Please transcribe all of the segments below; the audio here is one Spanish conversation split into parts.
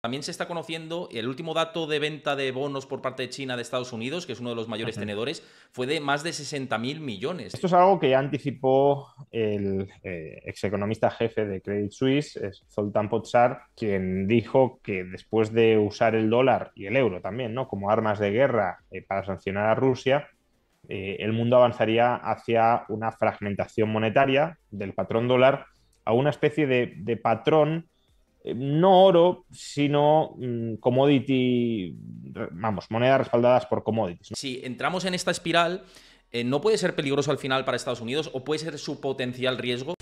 También se está conociendo el último dato de venta de bonos por parte de China de Estados Unidos, que es uno de los mayores tenedores, fue de más de 60.000 millones. Esto es algo que ya anticipó el eh, ex economista jefe de Credit Suisse, Zoltán Potsar, quien dijo que después de usar el dólar y el euro también, ¿no? Como armas de guerra eh, para sancionar a Rusia, eh, el mundo avanzaría hacia una fragmentación monetaria del patrón dólar a una especie de patrón eh, no oro, sino mm, commodity, vamos, monedas respaldadas por commodities. Si entramos en esta espiral, eh, ¿no puede ser peligroso al final para Estados Unidos o puede ser su potencial riesgo?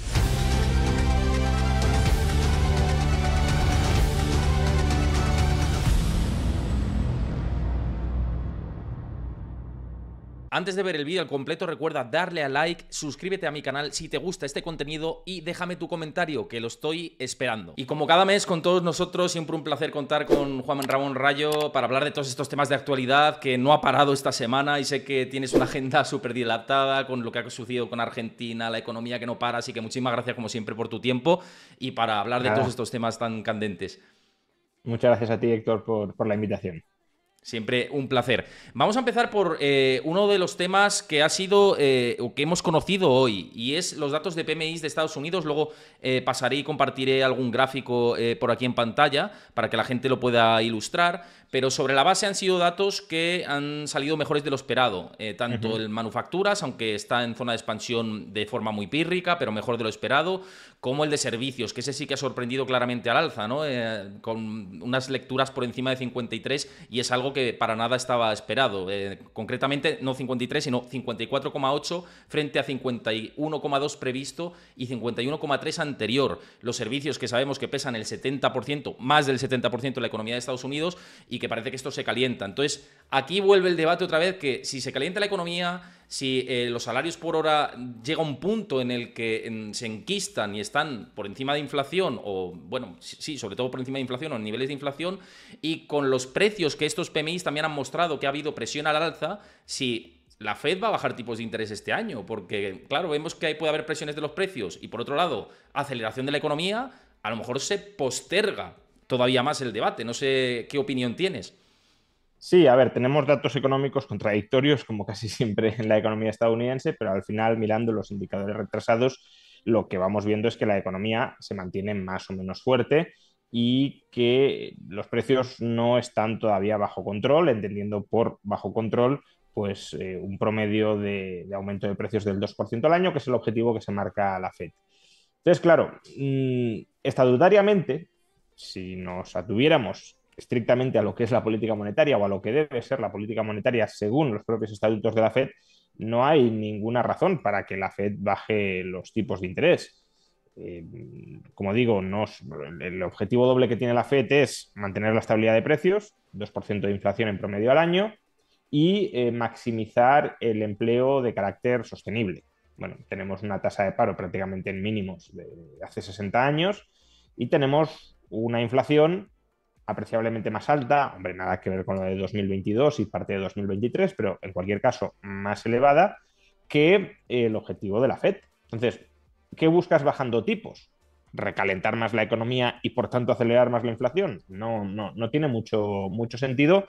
Antes de ver el vídeo al completo, recuerda darle a like, suscríbete a mi canal si te gusta este contenido y déjame tu comentario, que lo estoy esperando. Y como cada mes, con todos nosotros, siempre un placer contar con Juan Ramón Rayo para hablar de todos estos temas de actualidad que no ha parado esta semana y sé que tienes una agenda súper dilatada con lo que ha sucedido con Argentina, la economía que no para, así que muchísimas gracias como siempre por tu tiempo y para hablar de todos estos temas tan candentes. Muchas gracias a ti, Héctor, por la invitación. Siempre un placer. Vamos a empezar por eh, uno de los temas que ha sido eh, o que hemos conocido hoy y es los datos de PMI de Estados Unidos. Luego eh, pasaré y compartiré algún gráfico por aquí en pantalla para que la gente lo pueda ilustrar pero sobre la base han sido datos que han salido mejores de lo esperado, eh, tanto el manufacturas, aunque está en zona de expansión de forma muy pírrica, pero mejor de lo esperado, como el de servicios, que ese sí que ha sorprendido claramente al alza, ¿no? Eh, con unas lecturas por encima de 53 y es algo que para nada estaba esperado, eh, concretamente no 53, sino 54,8 frente a 51,2 previsto y 51,3 anterior. Los servicios que sabemos que pesan el 70%, más del 70% de la economía de Estados Unidos y que que parece que esto se calienta. Entonces, aquí vuelve el debate otra vez que si se calienta la economía, si eh, los salarios por hora llega a un punto en el que se enquistan y están por encima de inflación, o bueno, sí, sobre todo por encima de inflación o en niveles de inflación, y con los precios que estos PMIs también han mostrado que ha habido presión al alza, si la Fed va a bajar tipos de interés este año, porque, claro, vemos que ahí puede haber presiones de los precios y, por otro lado, aceleración de la economía, a lo mejor se posterga todavía más el debate. No sé qué opinión tienes. Sí, a ver, tenemos datos económicos contradictorios, como casi siempre en la economía estadounidense, pero al final, mirando los indicadores retrasados, lo que vamos viendo es que la economía se mantiene más o menos fuerte y que los precios no están todavía bajo control, entendiendo por bajo control pues eh, un promedio de, aumento de precios del 2% al año, que es el objetivo que se marca la FED. Entonces, claro, estadutariamente mm, estatutariamente si nos atuviéramos estrictamente a lo que es la política monetaria o a lo que debe ser la política monetaria según los propios estatutos de la Fed, no hay ninguna razón para que la Fed baje los tipos de interés. Eh, como digo, el objetivo doble que tiene la FED es mantener la estabilidad de precios, 2% de inflación en promedio al año, y eh, maximizar el empleo de carácter sostenible. Bueno, tenemos una tasa de paro prácticamente en mínimos de hace 60 años y tenemos una inflación apreciablemente más alta, hombre, nada que ver con la de 2022 y parte de 2023, pero en cualquier caso más elevada que eh, el objetivo de la Fed. Entonces, ¿qué buscas bajando tipos? ¿Recalentar más la economía y por tanto acelerar más la inflación? No, no, no tiene mucho, mucho sentido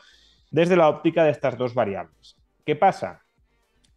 desde la óptica de estas dos variables. ¿Qué pasa?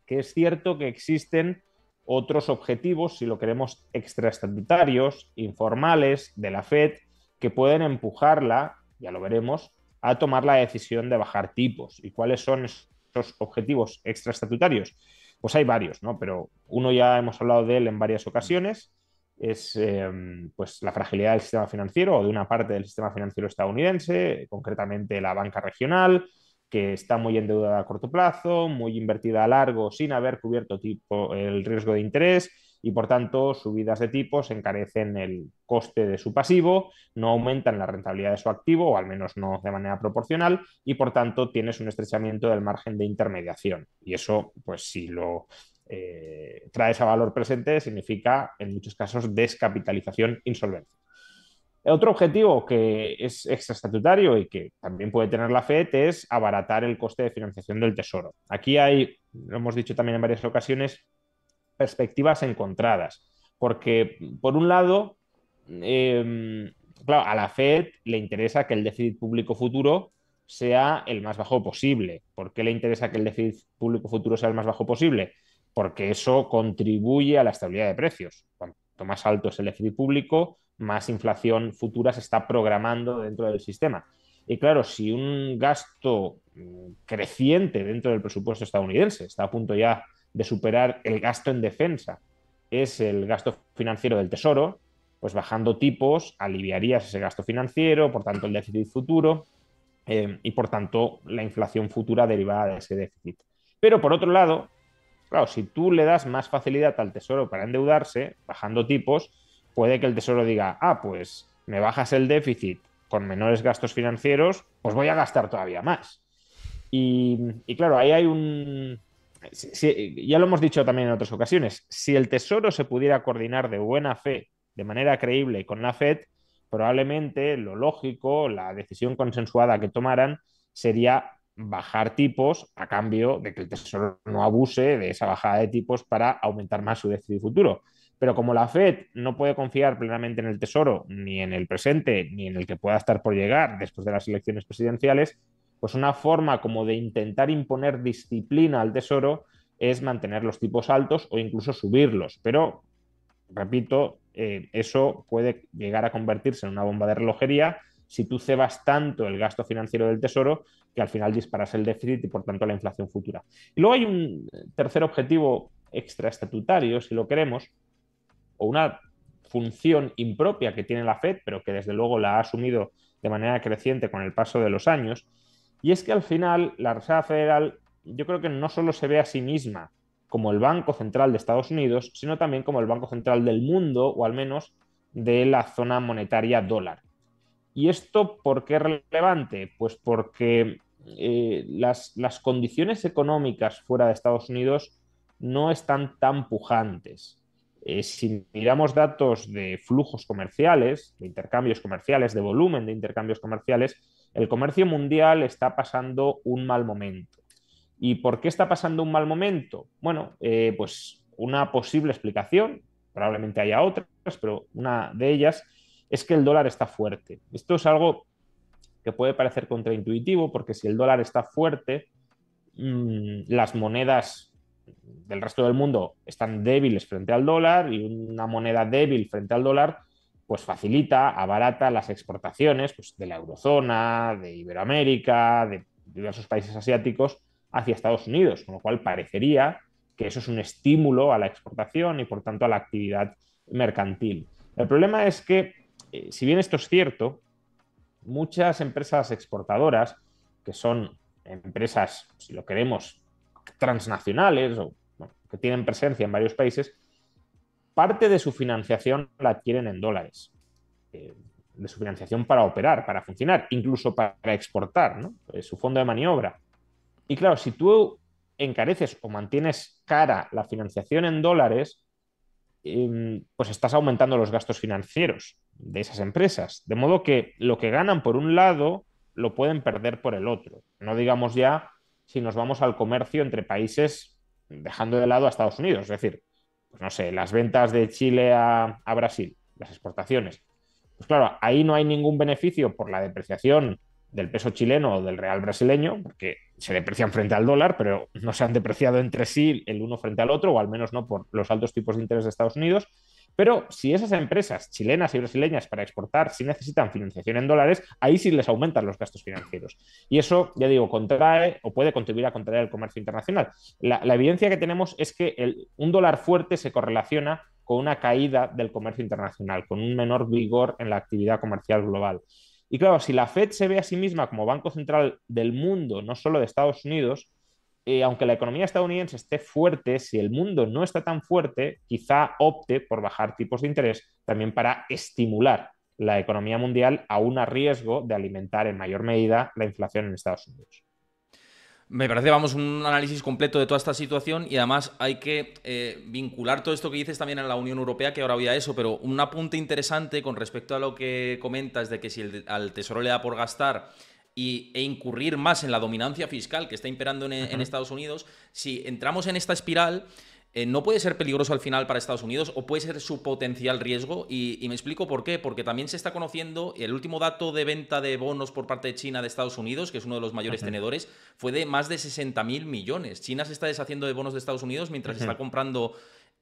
Que es cierto que existen otros objetivos, si lo queremos, extraestatutarios, informales, de la Fed, que pueden empujarla, ya lo veremos, a tomar la decisión de bajar tipos. ¿Y cuáles son esos objetivos extraestatutarios? Pues hay varios, ¿no? Pero uno ya hemos hablado de él en varias ocasiones, es em, pues la fragilidad del sistema financiero o de una parte del sistema financiero estadounidense, concretamente la banca regional, que está muy endeudada a corto plazo, muy invertida a largo, sin haber cubierto tipo, el riesgo de interés, y por tanto subidas de tipos encarecen el coste de su pasivo, no aumentan la rentabilidad de su activo o al menos no de manera proporcional y por tanto tienes un estrechamiento del margen de intermediación y eso pues si lo eh, traes a valor presente significa en muchos casos descapitalización insolvencia. Otro objetivo que es extraestatutario y que también puede tener la FED es abaratar el coste de financiación del tesoro. Aquí hay, lo hemos dicho también en varias ocasiones, perspectivas encontradas. Porque, por un lado, em, claro, a la Fed le interesa que el déficit público futuro sea el más bajo posible. ¿Por qué le interesa que el déficit público futuro sea el más bajo posible? Porque eso contribuye a la estabilidad de precios. Cuanto más alto es el déficit público, más inflación futura se está programando dentro del sistema. Y claro, si un gasto mm, creciente dentro del presupuesto estadounidense está a punto ya de superar el gasto en defensa, es el gasto financiero del Tesoro, pues bajando tipos aliviarías ese gasto financiero, por tanto el déficit futuro eh, y por tanto la inflación futura derivada de ese déficit. Pero por otro lado, claro, si tú le das más facilidad al Tesoro para endeudarse, bajando tipos, puede que el Tesoro diga, ah, pues me bajas el déficit con menores gastos financieros, pues voy a gastar todavía más. y claro, ahí hay un, eh, ya lo hemos dicho también en otras ocasiones, si el Tesoro se pudiera coordinar de buena fe, de manera creíble con la FED, probablemente lo lógico, la decisión consensuada que tomaran sería bajar tipos a cambio de que el Tesoro no abuse de esa bajada de tipos para aumentar más su déficit futuro. Pero como la Fed no puede confiar plenamente en el Tesoro, ni en el presente, ni en el que pueda estar por llegar después de las elecciones presidenciales, pues una forma como de intentar imponer disciplina al tesoro es mantener los tipos altos o incluso subirlos. Pero, repito, eh, eso puede llegar a convertirse en una bomba de relojería si tú cebas tanto el gasto financiero del tesoro que al final disparas el déficit y por tanto la inflación futura. Y luego hay un tercer objetivo extraestatutario, si lo queremos, o una función impropia que tiene la Fed, pero que desde luego la ha asumido de manera creciente con el paso de los años, y es que al final la Reserva Federal yo creo que no solo se ve a sí misma como el Banco Central de Estados Unidos, sino también como el Banco Central del mundo o al menos de la zona monetaria dólar. ¿Y esto por qué es relevante? Pues porque eh, las, condiciones económicas fuera de Estados Unidos no están tan pujantes. Eh, si miramos datos de flujos comerciales, de intercambios comerciales, de volumen de intercambios comerciales, el comercio mundial está pasando un mal momento. ¿Y por qué está pasando un mal momento? Bueno, eh, pues una posible explicación, probablemente haya otras, pero una de ellas es que el dólar está fuerte. Esto es algo que puede parecer contraintuitivo, porque si el dólar está fuerte, mm, las monedas del resto del mundo están débiles frente al dólar y una moneda débil frente al dólar pues facilita, abarata las exportaciones pues, de la eurozona, de Iberoamérica, de diversos países asiáticos hacia Estados Unidos, con lo cual parecería que eso es un estímulo a la exportación y por tanto a la actividad mercantil. El problema es que, eh, si bien esto es cierto, muchas empresas exportadoras, que son empresas, si lo queremos, transnacionales o que tienen presencia en varios países, parte de su financiación la adquieren en dólares. Eh, de su financiación para operar, para funcionar, incluso para exportar, su fondo de maniobra. Y claro, si tú encareces o mantienes cara la financiación en dólares, em, pues estás aumentando los gastos financieros de esas empresas. De modo que lo que ganan por un lado lo pueden perder por el otro. No digamos ya si nos vamos al comercio entre países dejando de lado a Estados Unidos. Es decir, pues no sé, las ventas de Chile a, Brasil, las exportaciones. Pues claro, ahí no hay ningún beneficio por la depreciación del peso chileno o del real brasileño, porque se deprecian frente al dólar, pero no se han depreciado entre sí el uno frente al otro, o al menos no por los altos tipos de interés de Estados Unidos. Pero si esas empresas chilenas y brasileñas para exportar sí necesitan financiación en dólares, ahí sí les aumentan los gastos financieros. Y eso, ya digo, contrae o puede contribuir a contraer el comercio internacional. La, evidencia que tenemos es que un dólar fuerte se correlaciona con una caída del comercio internacional, con un menor vigor en la actividad comercial global. Y claro, si la Fed se ve a sí misma como Banco Central del mundo, no solo de Estados Unidos, y eh, aunque la economía estadounidense esté fuerte, si el mundo no está tan fuerte, quizá opte por bajar tipos de interés también para estimular la economía mundial a a riesgo de alimentar en mayor medida la inflación en Estados Unidos. Me parece, vamos, un análisis completo de toda esta situación y además hay que eh, vincular todo esto que dices también a la Unión Europea, que ahora voy eso, pero un apunte interesante con respecto a lo que comentas de que si el, al Tesoro le da por gastar, e incurrir más en la dominancia fiscal que está imperando en, e, Estados Unidos, si entramos en esta espiral, eh, no puede ser peligroso al final para Estados Unidos o puede ser su potencial riesgo. Y, me explico por qué. Porque también se está conociendo el último dato de venta de bonos por parte de China de Estados Unidos, que es uno de los mayores tenedores, fue de más de 60.000 mil millones. China se está deshaciendo de bonos de Estados Unidos mientras está comprando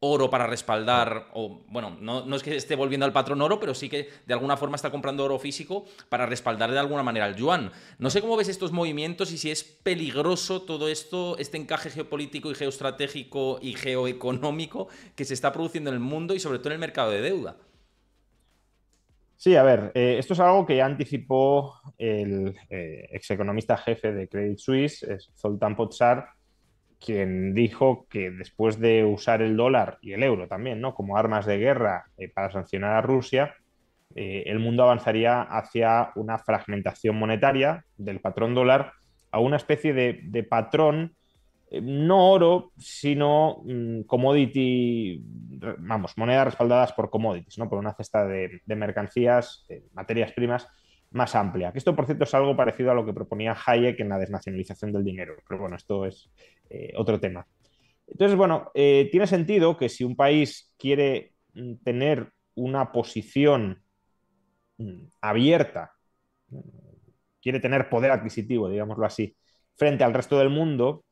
oro para respaldar, o bueno, no, es que esté volviendo al patrón oro, pero sí que de alguna forma está comprando oro físico para respaldar de alguna manera al yuan. No sé cómo ves estos movimientos y si es peligroso todo esto, este encaje geopolítico y geoestratégico y geoeconómico que se está produciendo en el mundo y sobre todo en el mercado de deuda. Sí, a ver, eh, esto es algo que ya anticipó el eh, ex economista jefe de Credit Suisse, Zoltán Potsar quien dijo que después de usar el dólar y el euro también, ¿no? Como armas de guerra eh, para sancionar a Rusia, eh, el mundo avanzaría hacia una fragmentación monetaria del patrón dólar a una especie de, patrón eh, no oro, sino mm, commodity, vamos, monedas respaldadas por commodities, ¿no? Por una cesta de mercancías, materias primas más amplia. Que esto, por cierto, es algo parecido a lo que proponía Hayek en la desnacionalización del dinero. Pero bueno, esto es eh, otro tema. Entonces, bueno, eh, tiene sentido que si un país quiere mm, tener una posición mm, abierta, mm, quiere tener poder adquisitivo, digámoslo así, frente al resto del mundo,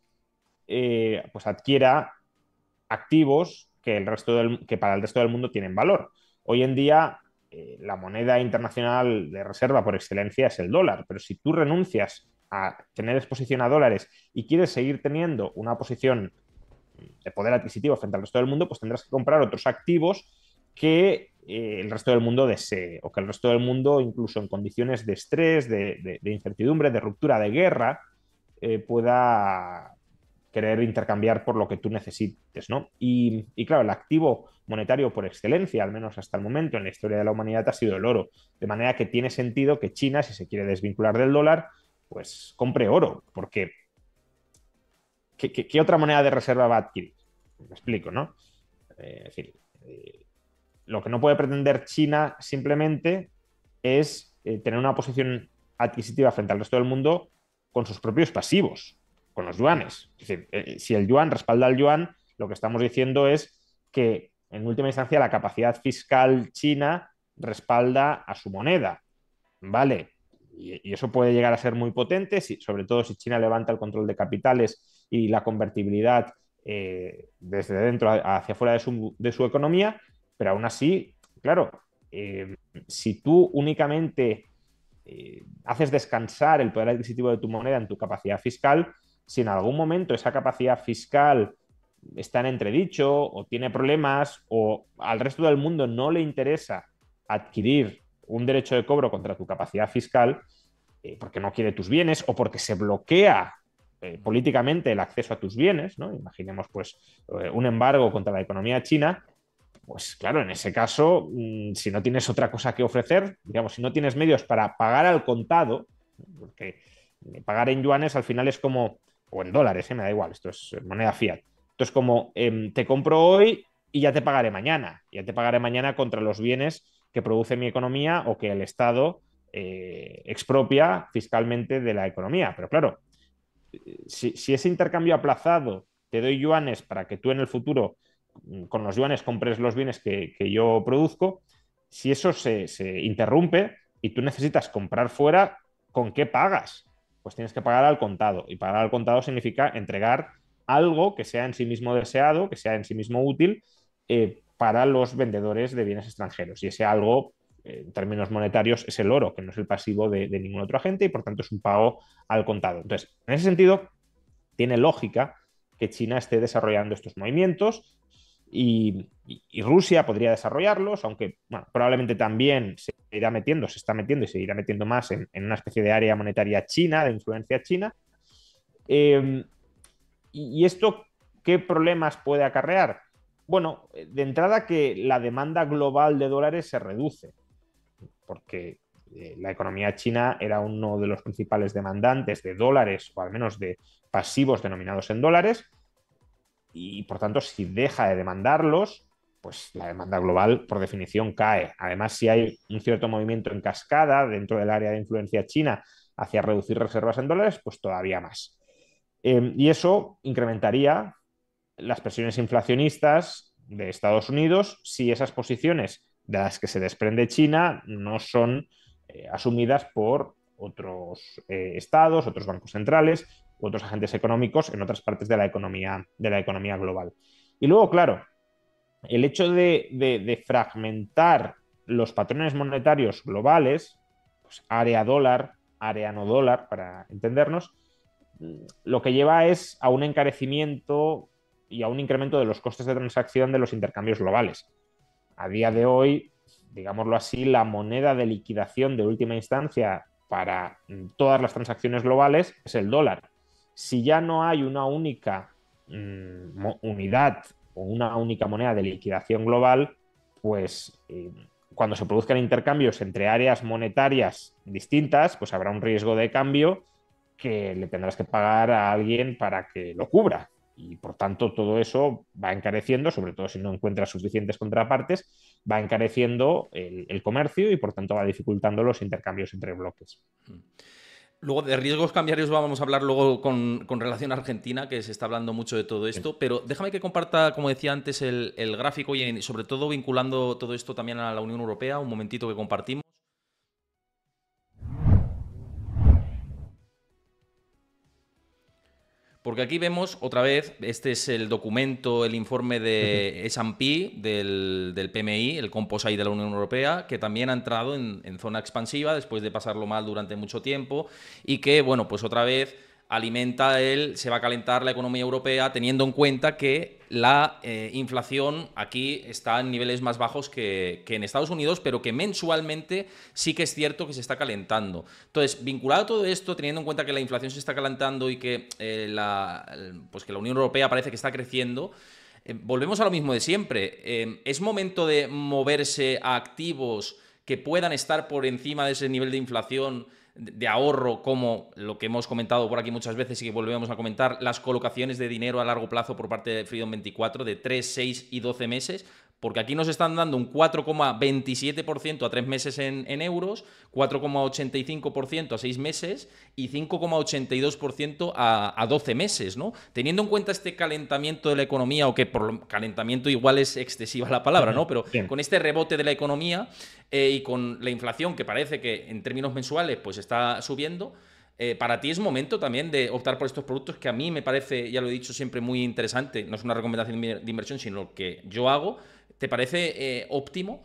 eh, pues adquiera activos que, el resto del, que para el resto del mundo tienen valor. Hoy en día eh, la moneda internacional de reserva por excelencia es el dólar, pero si tú renuncias a tener exposición a dólares y quieres seguir teniendo una posición de poder adquisitivo frente al resto del mundo, pues tendrás que comprar otros activos que eh, el resto del mundo desee, o que el resto del mundo, incluso en condiciones de estrés, de, incertidumbre, de ruptura, de guerra, eh, pueda querer intercambiar por lo que tú necesites, ¿no? y claro, el activo monetario por excelencia, al menos hasta el momento en la historia de la humanidad, ha sido el oro. De manera que tiene sentido que China, si se quiere desvincular del dólar, pues compre oro, porque ¿qué, otra moneda de reserva va a adquirir? Me explico, ¿no? es eh, decir, eh, lo que no puede pretender China simplemente es eh, tener una posición adquisitiva frente al resto del mundo con sus propios pasivos, con los yuanes. Es decir, si el yuan respalda al yuan, lo que estamos diciendo es que en última instancia, la capacidad fiscal china respalda a su moneda. ¿Vale? Y, eso puede llegar a ser muy potente, sobre todo si China levanta el control de capitales y la convertibilidad eh, desde dentro hacia afuera de su, economía, pero aún así, claro, eh, si tú únicamente eh, haces descansar el poder adquisitivo de tu moneda en tu capacidad fiscal, si en algún momento esa capacidad fiscal está en entredicho o tiene problemas o al resto del mundo no le interesa adquirir un derecho de cobro contra tu capacidad fiscal eh, porque no quiere tus bienes o porque se bloquea eh, políticamente el acceso a tus bienes, ¿no? Imaginemos pues eh, un embargo contra la economía china, pues claro, en ese caso, mm, si no tienes otra cosa que ofrecer, digamos, si no tienes medios para pagar al contado, porque pagar en yuanes al final es como, o en dólares, me da igual, esto es moneda fiat, entonces, como em, te compro hoy y ya te pagaré mañana, ya te pagaré mañana contra los bienes que produce mi economía o que el Estado eh, expropia fiscalmente de la economía. Pero claro, si, ese intercambio aplazado te doy yuanes para que tú en el futuro mm, con los yuanes compres los bienes que, yo produzco, si eso se, interrumpe y tú necesitas comprar fuera, ¿con qué pagas? Pues tienes que pagar al contado. Y pagar al contado significa entregar algo que sea en sí mismo deseado, que sea en sí mismo útil eh, para los vendedores de bienes extranjeros. Y ese algo, eh, en términos monetarios, es el oro, que no es el pasivo de, ningún otro agente y por tanto es un pago al contado. Entonces, en ese sentido, tiene lógica que China esté desarrollando estos movimientos. Y, Rusia podría desarrollarlos, aunque probablemente también se irá metiendo, se está metiendo y se irá metiendo más en, una especie de área monetaria china, de influencia china. Eh, ¿Y esto qué problemas puede acarrear? Bueno, eh, de entrada que la demanda global de dólares se reduce, porque eh, la economía china era uno de los principales demandantes de dólares, o al menos de pasivos denominados en dólares, y por tanto si deja de demandarlos, pues la demanda global por definición cae. Además, si hay un cierto movimiento en cascada dentro del área de influencia china hacia reducir reservas en dólares, pues todavía más. Em, y eso incrementaría las presiones inflacionistas de Estados Unidos si esas posiciones de las que se desprende China no son eh, asumidas por otros eh, estados, otros bancos centrales, otros agentes económicos en otras partes de la economía, de la economía global. Y luego, claro, el hecho de, fragmentar los patrones monetarios globales, pues área dólar, área no dólar, para entendernos, lo que lleva es a un encarecimiento y a un incremento de los costes de transacción de los intercambios globales. A día de hoy, digámoslo así, la moneda de liquidación de última instancia para todas las transacciones globales es el dólar. Si ya no hay una única mm, unidad o una única moneda de liquidación global, pues eh, cuando se produzcan intercambios entre áreas monetarias distintas, pues habrá un riesgo de cambio que le tendrás que pagar a alguien para que lo cubra. Y por tanto, todo eso va encareciendo, sobre todo si no encuentras suficientes contrapartes, va encareciendo el, comercio y por tanto va dificultando los intercambios entre bloques. Mm. Luego de riesgos cambiarios vamos a hablar luego con, relación a Argentina, que se está hablando mucho de todo esto, pero déjame que comparta, como decía antes, el, gráfico y sobre todo vinculando todo esto también a la Unión Europea, un momentito que compartimos. Porque aquí vemos otra vez, este es el documento, el informe de S&P, del, PMI, el Composite de la Unión Europea, que también ha entrado en, en zona expansiva después de pasarlo mal durante mucho tiempo y que, bueno, pues otra vez alimenta él, se va a calentar la economía europea teniendo en cuenta que la eh, inflación aquí está en niveles más bajos que, en Estados Unidos, pero que mensualmente sí que es cierto que se está calentando. Entonces, vinculado a todo esto, teniendo en cuenta que la inflación se está calentando y que, eh, la, pues que la Unión Europea parece que está creciendo, eh, volvemos a lo mismo de siempre. Em, es momento de moverse a activos que puedan estar por encima de ese nivel de inflación de ahorro como lo que hemos comentado por aquí muchas veces y que volvemos a comentar, las colocaciones de dinero a largo plazo por parte de Freedom 24 de 3, 6 y 12 meses. Porque aquí nos están dando un 4,27% a tres meses en, euros, 4,85% a seis meses y 5,82% a, a 12 meses, ¿no? Teniendo en cuenta este calentamiento de la economía, o que por calentamiento igual es excesiva la palabra, ¿no? Pero con este rebote de la economía eh, y con la inflación que parece que en términos mensuales pues está subiendo, eh, para ti es momento también de optar por estos productos que a mí me parece, ya lo he dicho siempre, muy interesante. No es una recomendación de inversión, sino que yo hago ¿Te parece eh, óptimo?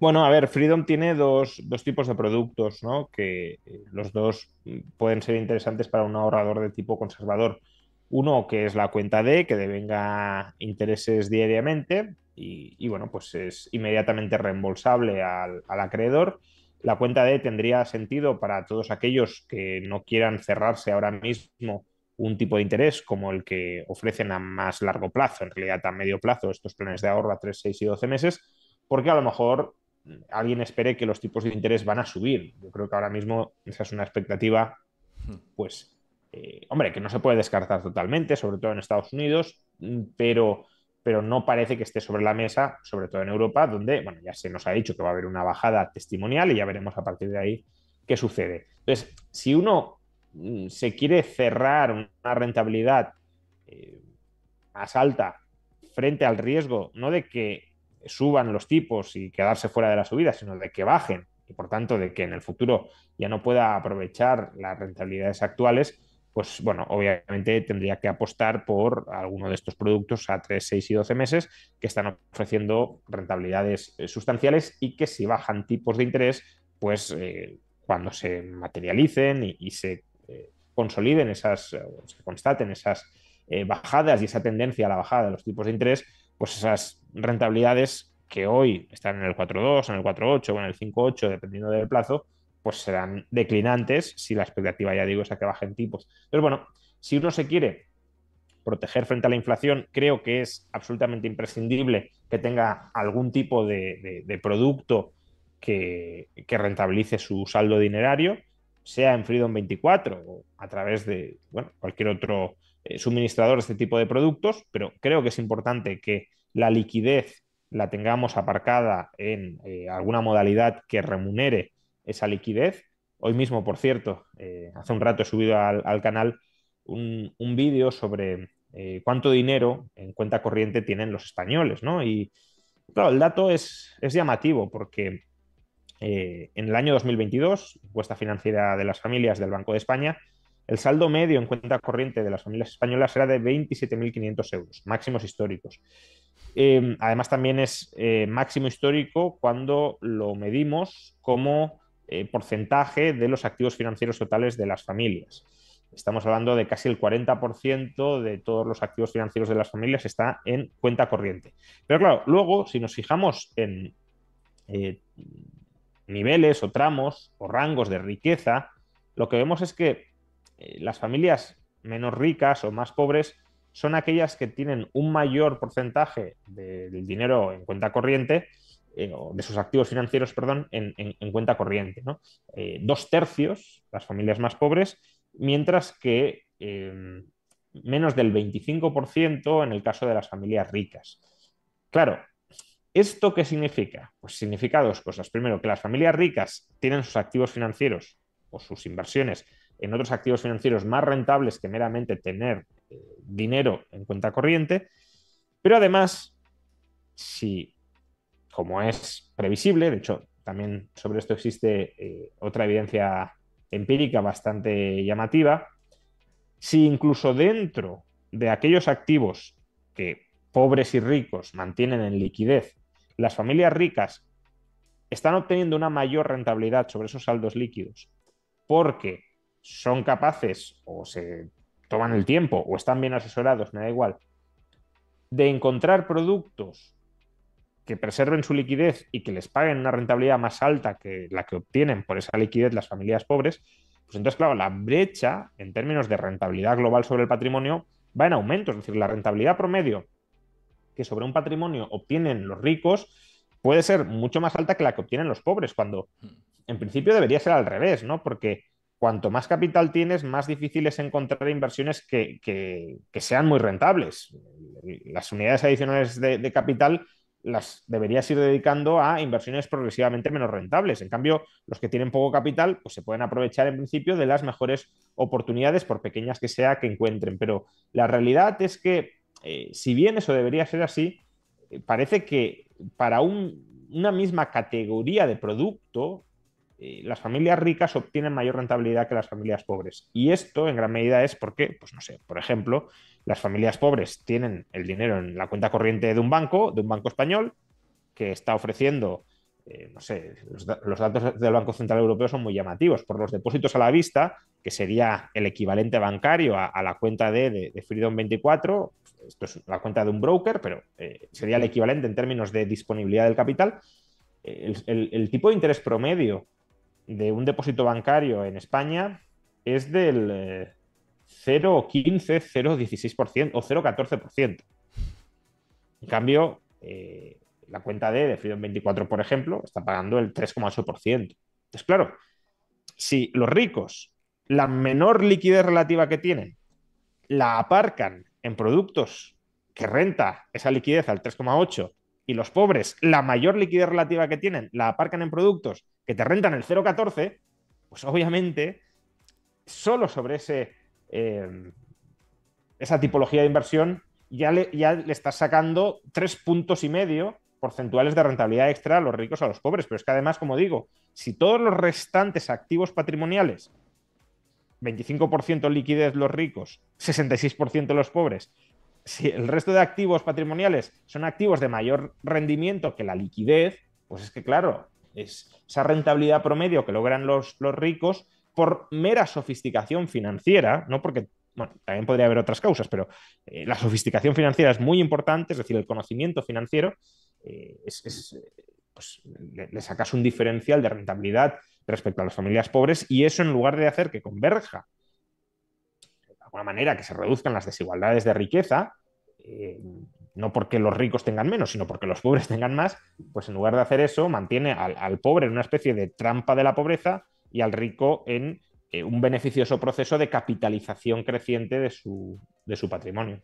Bueno, a ver, Freedom tiene dos, tipos de productos, ¿no? Que eh, los dos mm, pueden ser interesantes para un ahorrador de tipo conservador. Uno que es la cuenta D, que devenga intereses diariamente y, bueno, pues es inmediatamente reembolsable al, acreedor. La cuenta D tendría sentido para todos aquellos que no quieran cerrarse ahora mismo un tipo de interés como el que ofrecen a más largo plazo, en realidad a medio plazo, estos planes de ahorro a 3, 6 y 12 meses, porque a lo mejor alguien espere que los tipos de interés van a subir. Yo creo que ahora mismo esa es una expectativa, hmm. pues, eh, hombre, que no se puede descartar totalmente, sobre todo en Estados Unidos, pero, pero no parece que esté sobre la mesa, sobre todo en Europa, donde, bueno, ya se nos ha dicho que va a haber una bajada testimonial y ya veremos a partir de ahí qué sucede. Entonces, si uno Mm, se quiere cerrar una rentabilidad eh, más alta frente al riesgo, no de que suban los tipos y quedarse fuera de la subida, sino de que bajen y por tanto de que en el futuro ya no pueda aprovechar las rentabilidades actuales, pues bueno, obviamente tendría que apostar por alguno de estos productos a 3, 6 y 12 meses que están ofreciendo rentabilidades eh, sustanciales y que si bajan tipos de interés, pues eh, cuando se materialicen y se eh, consoliden esas, eh, se constaten esas eh, bajadas y esa tendencia a la bajada de los tipos de interés, pues esas rentabilidades que hoy están en el 4.2, en el 4.8 o en el 5.8, dependiendo del plazo, pues serán declinantes si la expectativa, ya digo, es a que bajen tipos. pero bueno, si uno se quiere proteger frente a la inflación, creo que es absolutamente imprescindible que tenga algún tipo de, producto que, rentabilice su saldo dinerario sea en Freedom 24 o a través de cualquier otro eh, suministrador de este tipo de productos, pero creo que es importante que la liquidez la tengamos aparcada en eh, alguna modalidad que remunere esa liquidez. Hoy mismo, por cierto, eh, hace un rato he subido al, canal un, vídeo sobre cuánto dinero en cuenta corriente tienen los españoles, ¿no? Y claro, el dato es, es llamativo porque eh, en el año 2022, encuesta financiera de las familias del Banco de España, el saldo medio en cuenta corriente de las familias españolas era de 27.500 euros, máximos históricos. Eh, además, también es eh, máximo histórico cuando lo medimos como porcentaje de los activos financieros totales de las familias. Estamos hablando de casi el 40% de todos los activos financieros de las familias está en cuenta corriente. Pero claro, luego, si nos fijamos en niveles o tramos o rangos de riqueza, lo que vemos es que eh, las familias menos ricas o más pobres son aquellas que tienen un mayor porcentaje del dinero en cuenta corriente, eh, de sus activos financieros, perdón, en, cuenta corriente. Eh, dos tercios, las familias más pobres, mientras que em, menos del 25% en el caso de las familias ricas. Claro, ¿Esto qué significa? Pues significa dos cosas. Primero, que las familias ricas tienen sus activos financieros o sus inversiones en otros activos financieros más rentables que meramente tener eh, dinero en cuenta corriente. Pero además, si, como es previsible, de hecho, también sobre esto existe eh, otra evidencia empírica bastante llamativa, si incluso dentro de aquellos activos que pobres y ricos mantienen en liquidez las familias ricas están obteniendo una mayor rentabilidad sobre esos saldos líquidos porque son capaces o se toman el tiempo o están bien asesorados, me da igual, de encontrar productos que preserven su liquidez y que les paguen una rentabilidad más alta que la que obtienen por esa liquidez las familias pobres, pues entonces, claro, la brecha en términos de rentabilidad global sobre el patrimonio va en aumento, es decir, la rentabilidad promedio que sobre un patrimonio obtienen los ricos puede ser mucho más alta que la que obtienen los pobres, cuando mm. en principio debería ser al revés, ¿no? Porque cuanto más capital tienes, más difícil es encontrar inversiones que, sean muy rentables. Las unidades adicionales de, capital las deberías ir dedicando a inversiones progresivamente menos rentables. En cambio, los que tienen poco capital, pues se pueden aprovechar en principio de las mejores oportunidades, por pequeñas que sea, que encuentren. Pero la realidad es que eh, si bien eso debería ser así, eh, parece que para una misma categoría de producto, eh, las familias ricas obtienen mayor rentabilidad que las familias pobres. Y esto en gran medida es porque, pues no sé, por ejemplo, las familias pobres tienen el dinero en la cuenta corriente de un banco, de un banco español, que está ofreciendo, no sé, los, datos del Banco Central Europeo son muy llamativos, por los depósitos a la vista, que sería el equivalente bancario a, la cuenta de, de Freedom 24, esto es la cuenta de un broker, pero eh, sería el equivalente en términos de disponibilidad del capital, el, tipo de interés promedio de un depósito bancario en España es del 0,15, eh, 0,16% o 0,14%. En cambio, eh, la cuenta de Freedom 24, por ejemplo, está pagando el 3,8%. Entonces, claro, si los ricos la menor liquidez relativa que tienen la aparcan en productos que renta esa liquidez al 3,8 y los pobres la mayor liquidez relativa que tienen la aparcan en productos que te rentan el 0,14, pues obviamente solo sobre ese, eh, esa tipología de inversión ya le, ya estás sacando tres puntos y medio porcentuales de rentabilidad extra a los ricos a los pobres. Pero es que además, como digo, si todos los restantes activos patrimoniales 25% liquidez los ricos, 66% los pobres. Si el resto de activos patrimoniales son activos de mayor rendimiento que la liquidez, pues es que claro, es esa rentabilidad promedio que logran los, los ricos por mera sofisticación financiera, no porque bueno, también podría haber otras causas, pero eh, la sofisticación financiera es muy importante, es decir, el conocimiento financiero eh, es, pues, le, sacas un diferencial de rentabilidad respecto a las familias pobres y eso en lugar de hacer que converja de alguna manera que se reduzcan las desigualdades de riqueza, eh, no porque los ricos tengan menos, sino porque los pobres tengan más, pues en lugar de hacer eso mantiene al, pobre en una especie de trampa de la pobreza y al rico en eh, un beneficioso proceso de capitalización creciente de su, de su patrimonio.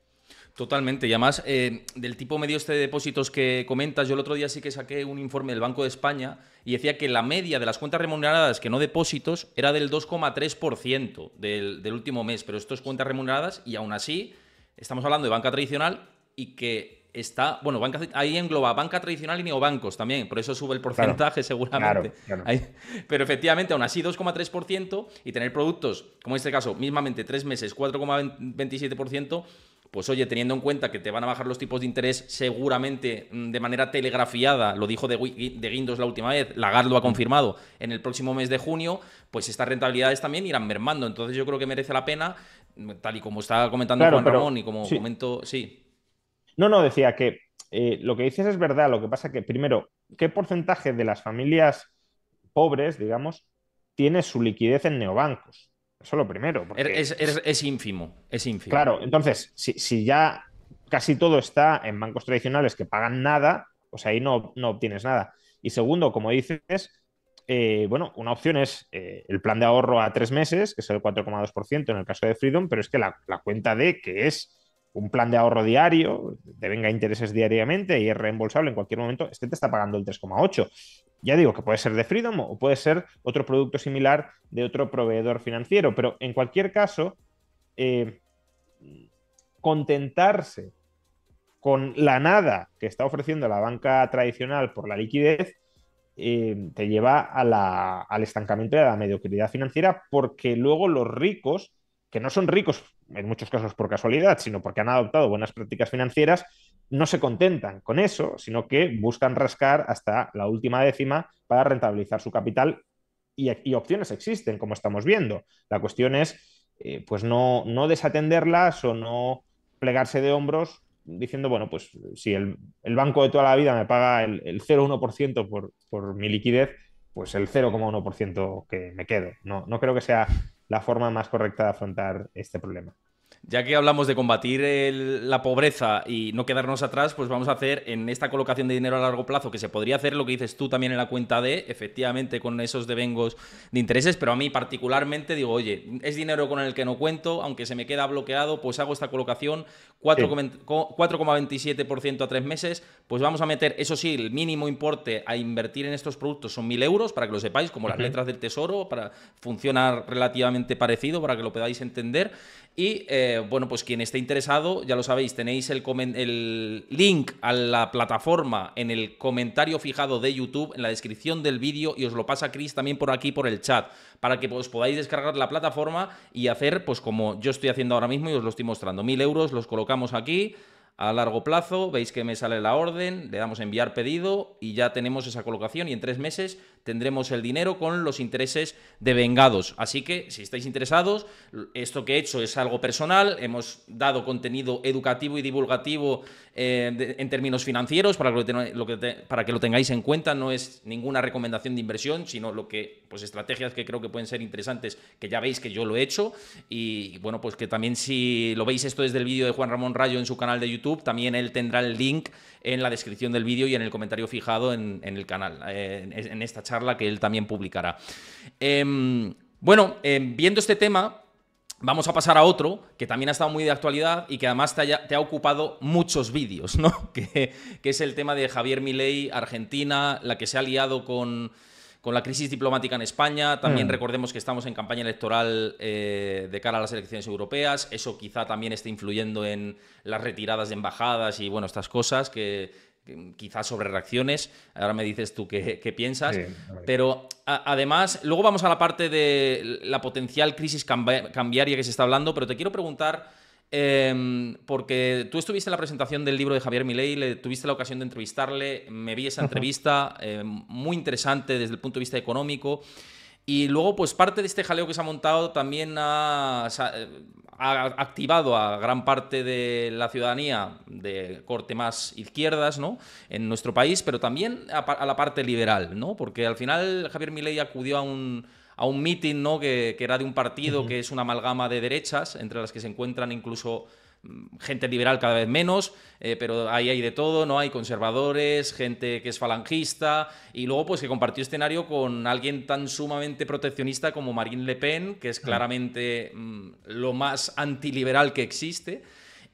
Totalmente, y además eh, del tipo medio este de depósitos que comentas, yo el otro día sí que saqué un informe del Banco de España y decía que la media de las cuentas remuneradas que no depósitos era del 2,3% del, del último mes, pero esto es cuentas remuneradas y aún así estamos hablando de banca tradicional y que está, bueno, banca, ahí engloba banca tradicional y neobancos también, por eso sube el porcentaje seguramente. pero efectivamente, aún así 2,3% y tener productos, como en este caso, mismamente tres meses, 4,27%, pues oye, teniendo en cuenta que te van a bajar los tipos de interés seguramente mm, de manera telegrafiada, lo dijo de, Guindos la última vez, Lagarde lo ha mm. confirmado, en el próximo mes de junio, pues estas rentabilidades también irán mermando. Entonces yo creo que merece la pena, tal y como está comentando Juan Ramón y como comento, sí. No, no, decía que eh, lo que dices es verdad, lo que pasa que primero, ¿qué porcentaje de las familias pobres, digamos, tiene su liquidez en neobancos? Eso lo primero. Er, er, es, ínfimo, es ínfimo. Claro, entonces, si, ya casi todo está en bancos tradicionales que pagan nada, pues ahí no, obtienes nada. Y segundo, como dices, eh, bueno, una opción es eh, el plan de ahorro a tres meses, que es el 4,2% en el caso de Freedom, pero es que la, la cuenta de que es un plan de ahorro diario, te venga intereses diariamente y es reembolsable en cualquier momento, este te está pagando el 3,8. Ya digo que puede ser de Freedom o puede ser otro producto similar de otro proveedor financiero, pero en cualquier caso, eh, contentarse con la nada que está ofreciendo la banca tradicional por la liquidez eh, te lleva al estancamiento y a la mediocridad financiera porque luego los ricos que no son ricos en muchos casos por casualidad, sino porque han adoptado buenas prácticas financieras, no se contentan con eso, sino que buscan rascar hasta la última décima para rentabilizar su capital y, opciones existen, como estamos viendo. La cuestión es eh, pues no, no desatenderlas o no plegarse de hombros diciendo, bueno, pues si el, banco de toda la vida me paga el, 0,1% por, por mi liquidez, pues el 0,1% que me quedo. No, no creo que sea la forma más correcta de afrontar este problema. Ya que hablamos de combatir la pobreza y no quedarnos atrás, pues vamos a hacer en esta colocación de dinero a largo plazo, que se podría hacer lo que dices tú también en la cuenta de, efectivamente, con esos devengos de intereses, pero a mí particularmente digo, oye, es dinero con el que no cuento, aunque se me queda bloqueado, pues hago esta colocación 4,27% a tres meses, pues vamos a meter, eso sí, el mínimo importe a invertir en estos productos son mil euros, para que lo sepáis, como las letras del tesoro, para funcionar relativamente parecido, para que lo podáis entender. Y... Eh, bueno, pues quien esté interesado, ya lo sabéis, tenéis el, el link a la plataforma en el comentario fijado de YouTube, en la descripción del vídeo, y os lo pasa Chris también por aquí, por el chat, para que os pues podáis descargar la plataforma y hacer, pues como yo estoy haciendo ahora mismo y os lo estoy mostrando. Mil euros los colocamos aquí a largo plazo, veis que me sale la orden, le damos enviar pedido y ya tenemos esa colocación y en tres meses tendremos el dinero con los intereses de vengados, Así que si estáis interesados, esto que he hecho es algo personal, hemos dado contenido educativo y divulgativo eh, en términos financieros para que, lo, para que lo tengáis en cuenta, no es ninguna recomendación de inversión, sino lo que, pues estrategias que creo que pueden ser interesantes, que ya veis que yo lo he hecho y bueno, pues que también si lo veis esto desde el vídeo de Juan Ramón Rayo en su canal de YouTube, también él tendrá el link en la descripción del vídeo y en el comentario fijado en, el canal, eh, en, esta charla que él también publicará. Em, bueno, em, viendo este tema, Vamos a pasar a otro que también ha estado muy de actualidad y que además te, ha ocupado muchos vídeos, ¿no? Que, que, es el tema de Javier Milei, Argentina, la que se ha liado con con la crisis diplomática en España, también mm. recordemos que estamos en campaña electoral eh, de cara a las elecciones europeas, eso quizá también esté influyendo en las retiradas de embajadas y bueno, estas cosas que, quizás sobre reacciones, ahora me dices tú qué, piensas, pero además, luego vamos a la parte de la potencial crisis cambiaria que se está hablando, pero te quiero preguntar Em, porque tú estuviste en la presentación del libro de Javier Milei, le, tuviste la ocasión de entrevistarle, me vi esa entrevista, eh, muy interesante desde el punto de vista económico. Y luego, pues parte de este jaleo que se ha montado también ha, activado a gran parte de la ciudadanía de corte más izquierdas, ¿no? En nuestro país, pero también a, la parte liberal, ¿no? Porque al final Javier Milei acudió a un a un meeting ¿no? que, era de un partido que es una amalgama de derechas, entre las que se encuentran incluso mm, gente liberal cada vez menos, eh, pero ahí hay de todo, ¿no? Hay conservadores, gente que es falangista, y luego pues que compartió escenario con alguien tan sumamente proteccionista como Marine Le Pen, que es claramente mm, lo más antiliberal que existe,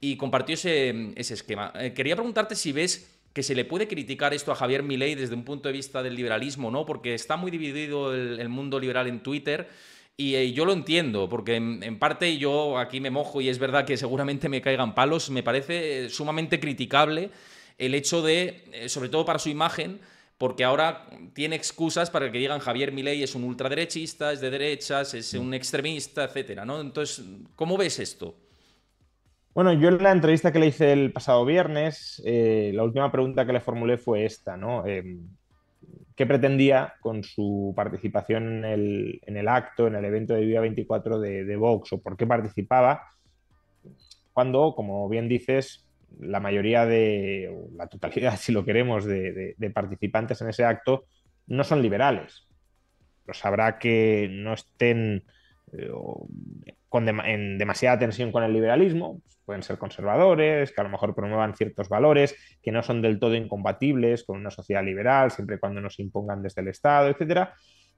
y compartió ese, mm, esquema. Eh, quería preguntarte si ves que se le puede criticar esto a Javier Milei desde un punto de vista del liberalismo, ¿no? Porque está muy dividido el, mundo liberal en Twitter. Y, eh, yo lo entiendo, porque en, parte yo aquí me mojo y es verdad que seguramente me caigan palos. Me parece eh, sumamente criticable el hecho de, eh, sobre todo para su imagen, porque ahora tiene excusas para que digan Javier Milei es un ultraderechista, es de derechas, es un extremista, etcétera, ¿no? Entonces, ¿cómo ves esto? Bueno, yo en la entrevista que le hice el pasado viernes, eh, la última pregunta que le formulé fue esta, ¿no? Em, ¿Qué pretendía con su participación en el, acto, en el evento de día 24 de, Vox, o por qué participaba? Cuando, como bien dices, la mayoría de, o la totalidad, si lo queremos, de, participantes en ese acto no son liberales. Pero sabrá que no estén eh, en demasiada tensión con el liberalismo, pueden ser conservadores, que a lo mejor promuevan ciertos valores que no son del todo incompatibles con una sociedad liberal, siempre y cuando nos impongan desde el Estado, etc.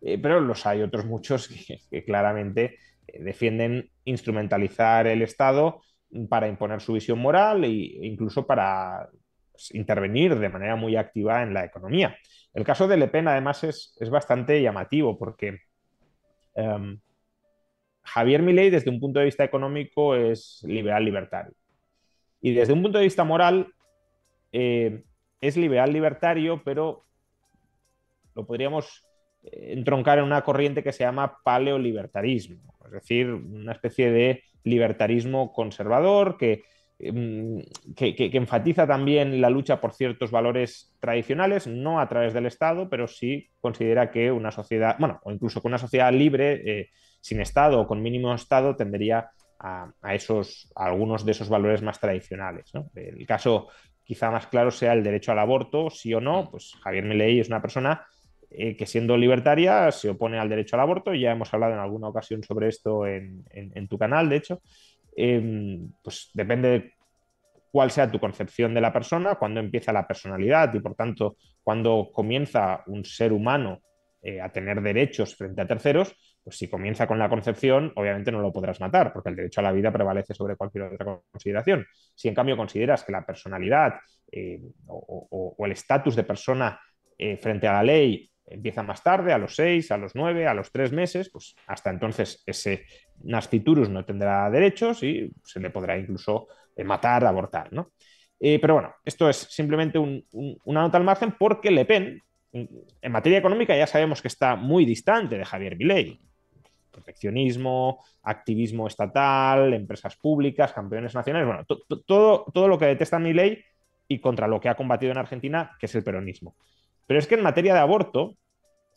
Eh, pero los hay otros muchos que, claramente eh, defienden instrumentalizar el Estado para imponer su visión moral e incluso para intervenir de manera muy activa en la economía. El caso de Le Pen, además, es, bastante llamativo porque... Em, Javier Milei desde un punto de vista económico es liberal libertario. Y desde un punto de vista moral eh, es liberal libertario, pero lo podríamos eh, entroncar en una corriente que se llama paleolibertarismo, es decir, una especie de libertarismo conservador que Em, que, enfatiza también la lucha por ciertos valores tradicionales, no a través del Estado, pero sí considera que una sociedad, bueno, o incluso que una sociedad libre, eh, sin Estado o con mínimo Estado, tendería a, esos, algunos de esos valores más tradicionales. El caso quizá más claro sea el derecho al aborto, sí o no, pues Javier Milei es una persona eh, que siendo libertaria se opone al derecho al aborto, ya hemos hablado en alguna ocasión sobre esto en tu canal, de hecho, Em, pues depende de cuál sea tu concepción de la persona, cuándo empieza la personalidad y por tanto cuándo comienza un ser humano eh, a tener derechos frente a terceros, pues si comienza con la concepción, obviamente no lo podrás matar, porque el derecho a la vida prevalece sobre cualquier otra consideración. Si en cambio consideras que la personalidad eh, o, el estatus de persona eh, frente a la ley empieza más tarde, a los seis, a los nueve, a los tres meses, pues hasta entonces ese nasciturus no tendrá derechos y se le podrá incluso eh, matar, abortar, ¿no? Eh, pero bueno, esto es simplemente una nota al margen porque Le Pen, en materia económica, ya sabemos que está muy distante de Javier Milei Proteccionismo, activismo estatal, empresas públicas, campeones nacionales, bueno, todo, todo lo que detesta Milei y contra lo que ha combatido en Argentina, que es el peronismo. Pero es que en materia de aborto,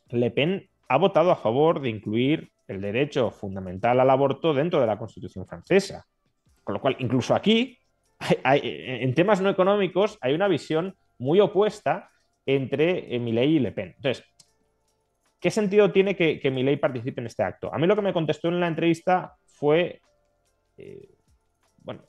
Le Pen ha votado a favor de incluir el derecho fundamental al aborto dentro de la Constitución francesa. Con lo cual, incluso aquí, en temas no económicos, hay una visión muy opuesta entre eh, Milei y Le Pen. Entonces, ¿qué sentido tiene que, que participe en este acto? A mí lo que me contestó en la entrevista fue, eh, bueno,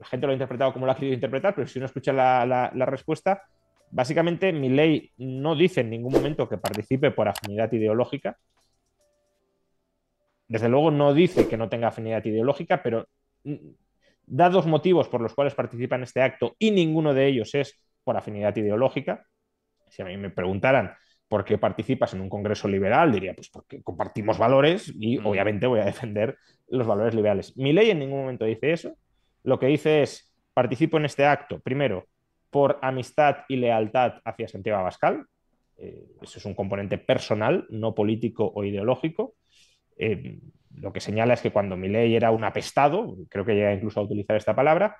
la gente lo ha interpretado como lo ha querido interpretar, pero si uno escucha la respuesta, Básicamente, mi ley no dice en ningún momento que participe por afinidad ideológica. Desde luego no dice que no tenga afinidad ideológica, pero mm, da dos motivos por los cuales participa en este acto y ninguno de ellos es por afinidad ideológica. Si a mí me preguntaran por qué participas en un congreso liberal, diría, pues porque compartimos valores y mm. obviamente voy a defender los valores liberales. Mi ley en ningún momento dice eso. Lo que dice es, participo en este acto, primero, por amistad y lealtad hacia Santiago Abascal. Eh, eso es un componente personal, no político o ideológico. Eh, lo que señala es que cuando Milei era un apestado, creo que llega incluso a utilizar esta palabra,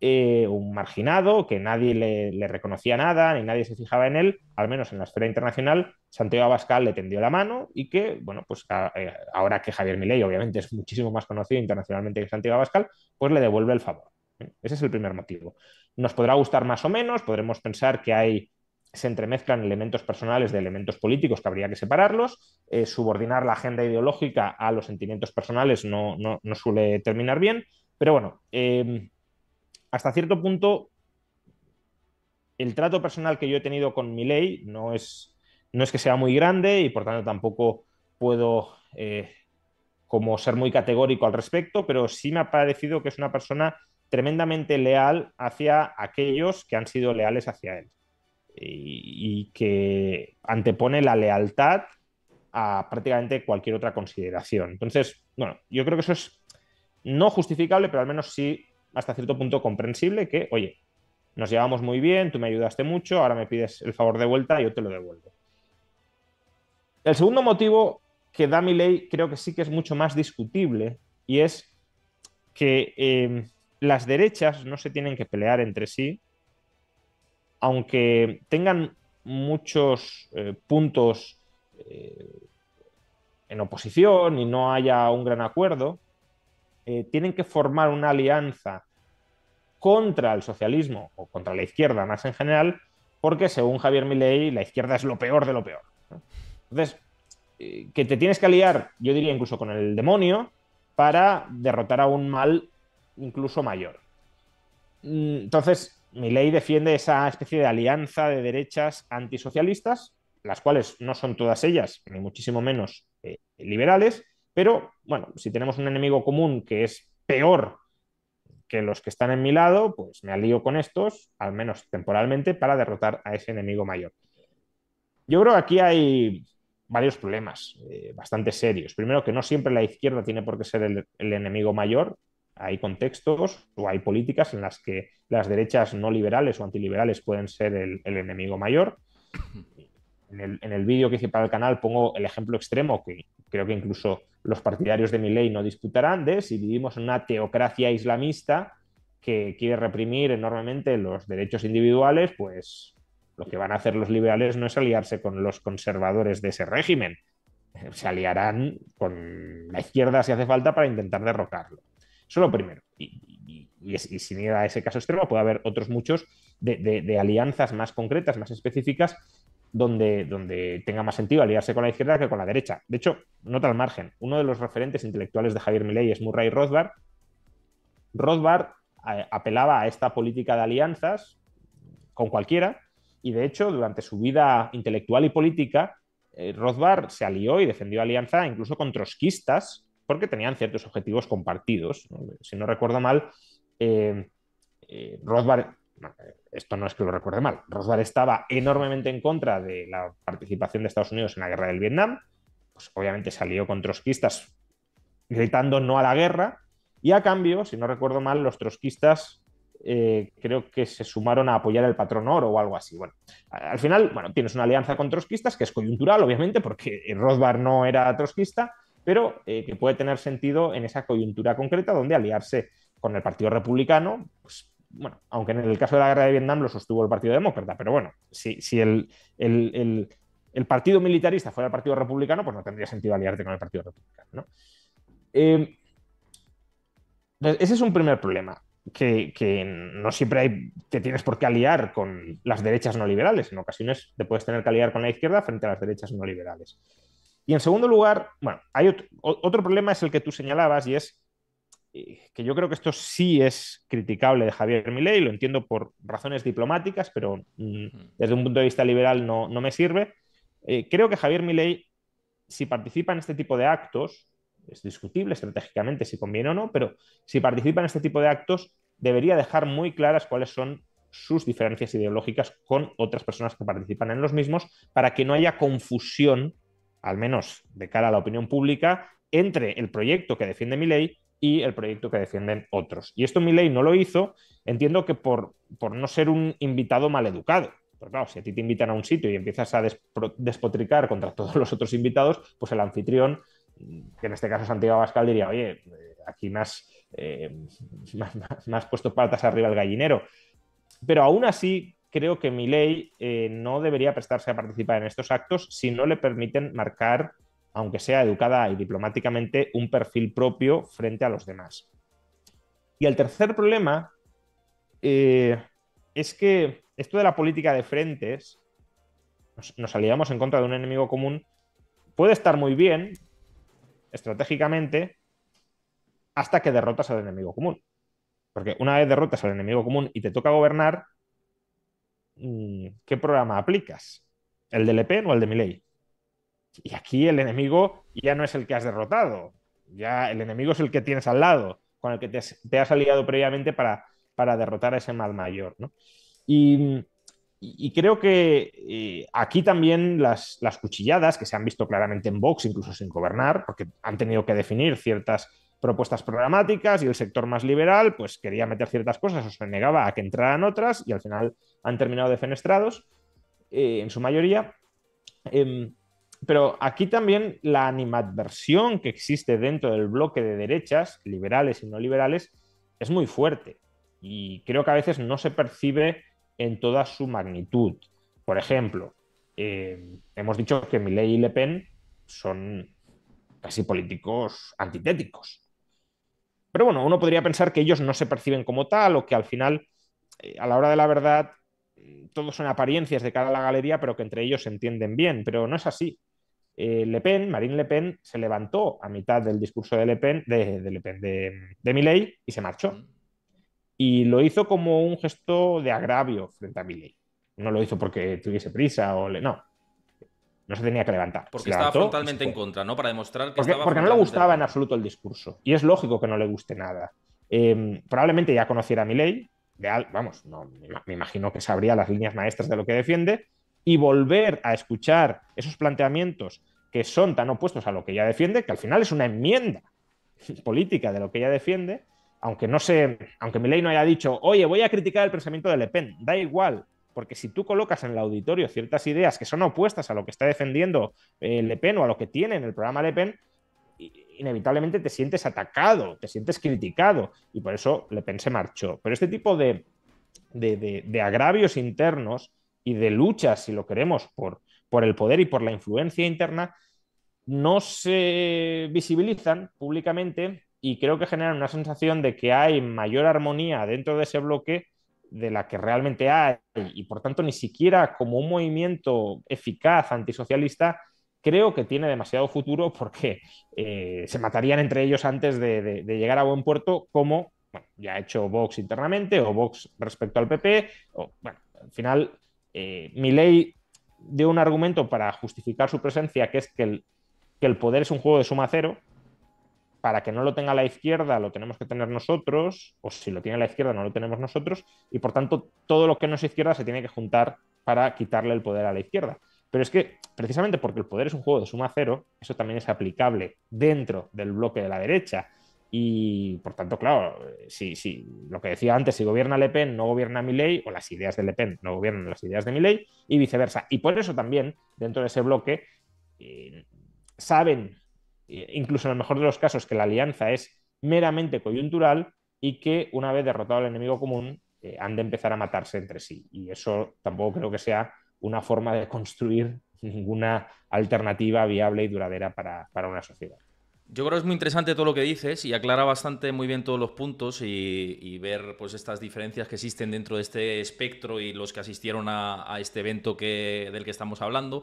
eh, un marginado, que nadie le, reconocía nada, ni nadie se fijaba en él, al menos en la esfera internacional, Santiago Abascal le tendió la mano y que, bueno, pues eh, ahora que Javier Milei obviamente es muchísimo más conocido internacionalmente que Santiago Abascal, pues le devuelve el favor. Ese es el primer motivo. Nos podrá gustar más o menos, podremos pensar que hay se entremezclan elementos personales de elementos políticos que habría que separarlos, eh, subordinar la agenda ideológica a los sentimientos personales no, no, suele terminar bien, pero bueno, em, hasta cierto punto el trato personal que yo he tenido con mi ley no es, no es que sea muy grande y por tanto tampoco puedo eh, como ser muy categórico al respecto, pero sí me ha parecido que es una persona tremendamente leal hacia aquellos que han sido leales hacia él y, que antepone la lealtad a prácticamente cualquier otra consideración. Entonces, bueno, yo creo que eso es no justificable, pero al menos sí hasta cierto punto comprensible que, oye, nos llevamos muy bien, tú me ayudaste mucho, ahora me pides el favor de vuelta y yo te lo devuelvo. El segundo motivo que da mi ley creo que sí que es mucho más discutible y es que eh, las derechas no se tienen que pelear entre sí, aunque tengan muchos eh, puntos eh, en oposición y no haya un gran acuerdo, eh, tienen que formar una alianza contra el socialismo o contra la izquierda más en general, porque según Javier Milei, la izquierda es lo peor de lo peor. Entonces, que te tienes que aliar, yo diría incluso con el demonio, para derrotar a un mal incluso mayor. Mm, entonces, mi ley defiende esa especie de alianza de derechas antisocialistas, las cuales no son todas ellas, ni muchísimo menos eh, liberales, pero bueno, si tenemos un enemigo común que es peor que los que están en mi lado, pues me alío con estos, al menos temporalmente, para derrotar a ese enemigo mayor. Yo creo que aquí hay varios problemas eh, bastante serios. Primero, que no siempre la izquierda tiene por qué ser el enemigo mayor, hay contextos o hay políticas en las que las derechas no liberales o antiliberales pueden ser el, enemigo mayor. En el, vídeo que hice para el canal pongo el ejemplo extremo que creo que incluso los partidarios de mi ley no disputarán de si vivimos en una teocracia islamista que quiere reprimir enormemente los derechos individuales, pues lo que van a hacer los liberales no es aliarse con los conservadores de ese régimen, se aliarán con la izquierda si hace falta para intentar derrocarlo. Eso lo primero. Y, sin ir a ese caso extremo, puede haber otros muchos de, alianzas más concretas, más específicas, donde, donde, tenga más sentido aliarse con la izquierda que con la derecha. De hecho, nota al margen, uno de los referentes intelectuales de Javier Milei es Murray Rothbard. Rothbard eh, apelaba a esta política de alianzas con cualquiera y de hecho durante su vida intelectual y política eh, Rothbard se alió y defendió alianza incluso con trotskistas porque tenían ciertos objetivos compartidos. Si no recuerdo mal, eh, eh esto no es que lo recuerde mal, Rothbard estaba enormemente en contra de la participación de Estados Unidos en la guerra del Vietnam, pues obviamente salió con trotskistas gritando no a la guerra, y a cambio, si no recuerdo mal, los trotskistas eh, creo que se sumaron a apoyar el patrón oro o algo así. Bueno, al final, bueno, tienes una alianza con trotskistas que es coyuntural, obviamente, porque Rosbar no era trotskista, pero eh, que puede tener sentido en esa coyuntura concreta donde aliarse con el Partido Republicano, pues, bueno, aunque en el caso de la guerra de Vietnam lo sostuvo el Partido Demócrata, pero bueno, si, el, Partido Militarista fuera el Partido Republicano, pues no tendría sentido aliarte con el Partido Republicano. Eh, ese es un primer problema. Que, no siempre hay, te tienes por qué aliar con las derechas no liberales. En ocasiones te puedes tener que aliar con la izquierda frente a las derechas no liberales. Y en segundo lugar, bueno, hay otro, problema es el que tú señalabas y es eh, que yo creo que esto sí es criticable de Javier Milei, lo entiendo por razones diplomáticas, pero mm, desde un punto de vista liberal no, no me sirve. Eh, creo que Javier Milei, si participa en este tipo de actos, es discutible estratégicamente si conviene o no, pero si participa en este tipo de actos, debería dejar muy claras cuáles son sus diferencias ideológicas con otras personas que participan en los mismos para que no haya confusión al menos de cara a la opinión pública, entre el proyecto que defiende mi ley y el proyecto que defienden otros. Y esto mi ley no lo hizo, entiendo que por, por no ser un invitado maleducado. Pero claro, si a ti te invitan a un sitio y empiezas a despotricar contra todos los otros invitados, pues el anfitrión, que en este caso es Santiago Abascal, diría, oye, eh, aquí más eh, más puesto patas arriba el gallinero. Pero aún así, creo que mi ley eh, no debería prestarse a participar en estos actos si no le permiten marcar, aunque sea educada y diplomáticamente, un perfil propio frente a los demás. Y el tercer problema eh, es que esto de la política de frentes, nos, nos aliamos en contra de un enemigo común, puede estar muy bien estratégicamente hasta que derrotas al enemigo común. Porque una vez derrotas al enemigo común y te toca gobernar, Mm, ¿qué programa aplicas? ¿El de Le o el de Milley? Y aquí el enemigo ya no es el que has derrotado, ya el enemigo es el que tienes al lado, con el que te, has aliado previamente para, para, derrotar a ese mal mayor. Y, creo que eh, aquí también las, las, cuchilladas que se han visto claramente en Vox, incluso sin gobernar, porque han tenido que definir ciertas propuestas programáticas y el sector más liberal pues quería meter ciertas cosas o se negaba a que entraran otras y al final han terminado defenestrados eh, en su mayoría. Em, pero aquí también la animadversión que existe dentro del bloque de derechas, liberales y no liberales, es muy fuerte y creo que a veces no se percibe en toda su magnitud. Por ejemplo, em, hemos dicho que Milley y Le Pen son casi políticos antitéticos. Pero bueno, uno podría pensar que ellos no se perciben como tal o que al final, eh, a la hora de la verdad, mm, todos son apariencias de cara a la galería, pero que entre ellos se entienden bien. Pero no es así. Eh, le Pen, Marine Le Pen, se levantó a mitad del discurso de Le Pen, de, de, Le Pen, de Milley, y se marchó. Mm. Y lo hizo como un gesto de agravio frente a Milley. No lo hizo porque tuviese prisa o le... No, no se tenía que levantar. Porque estaba frontalmente en contra, ¿no? Para demostrar que porque, estaba. Porque no le gustaba en absoluto el discurso. Y es lógico que no le guste nada. Em, probablemente ya conociera a de vamos, no, me imagino que sabría las líneas maestras de lo que defiende, y volver a escuchar esos planteamientos que son tan opuestos a lo que ella defiende, que al final es una enmienda política de lo que ella defiende, aunque no se, aunque Milei no haya dicho, oye, voy a criticar el pensamiento de Le Pen, da igual, porque si tú colocas en el auditorio ciertas ideas que son opuestas a lo que está defendiendo eh, Le Pen o a lo que tiene en el programa Le Pen, inevitablemente te sientes atacado, te sientes criticado. Y por eso Le Pen se marchó. Pero este tipo de, de agravios internos y de luchas, si lo queremos, por, por el poder y por la influencia interna, no se visibilizan públicamente y creo que generan una sensación de que hay mayor armonía dentro de ese bloque de la que realmente hay y por tanto ni siquiera como un movimiento eficaz antisocialista creo que tiene demasiado futuro porque eh, se matarían entre ellos antes de, llegar a buen puerto como ya ha hecho Vox internamente o Vox respecto al PP o al final eh, mi ley dio un argumento para justificar su presencia que es que el, que el poder es un juego de suma cero para que no lo tenga la izquierda lo tenemos que tener nosotros, o si lo tiene la izquierda no lo tenemos nosotros, y por tanto todo lo que no es izquierda se tiene que juntar para quitarle el poder a la izquierda. Pero es que precisamente porque el poder es un juego de suma cero, eso también es aplicable dentro del bloque de la derecha. Y por tanto, claro, eh, si, lo que decía antes, si gobierna Le Pen, no gobierna ley o las ideas de Le Pen no gobiernan las ideas de ley y viceversa. Y por eso también, dentro de ese bloque, eh, saben incluso en el mejor de los casos, que la alianza es meramente coyuntural y que una vez derrotado al enemigo común eh, han de empezar a matarse entre sí. Y eso tampoco creo que sea una forma de construir ninguna alternativa viable y duradera para, una sociedad. Yo creo que es muy interesante todo lo que dices y aclara bastante muy bien todos los puntos y, ver pues estas diferencias que existen dentro de este espectro y los que asistieron a, este evento que, del que estamos hablando.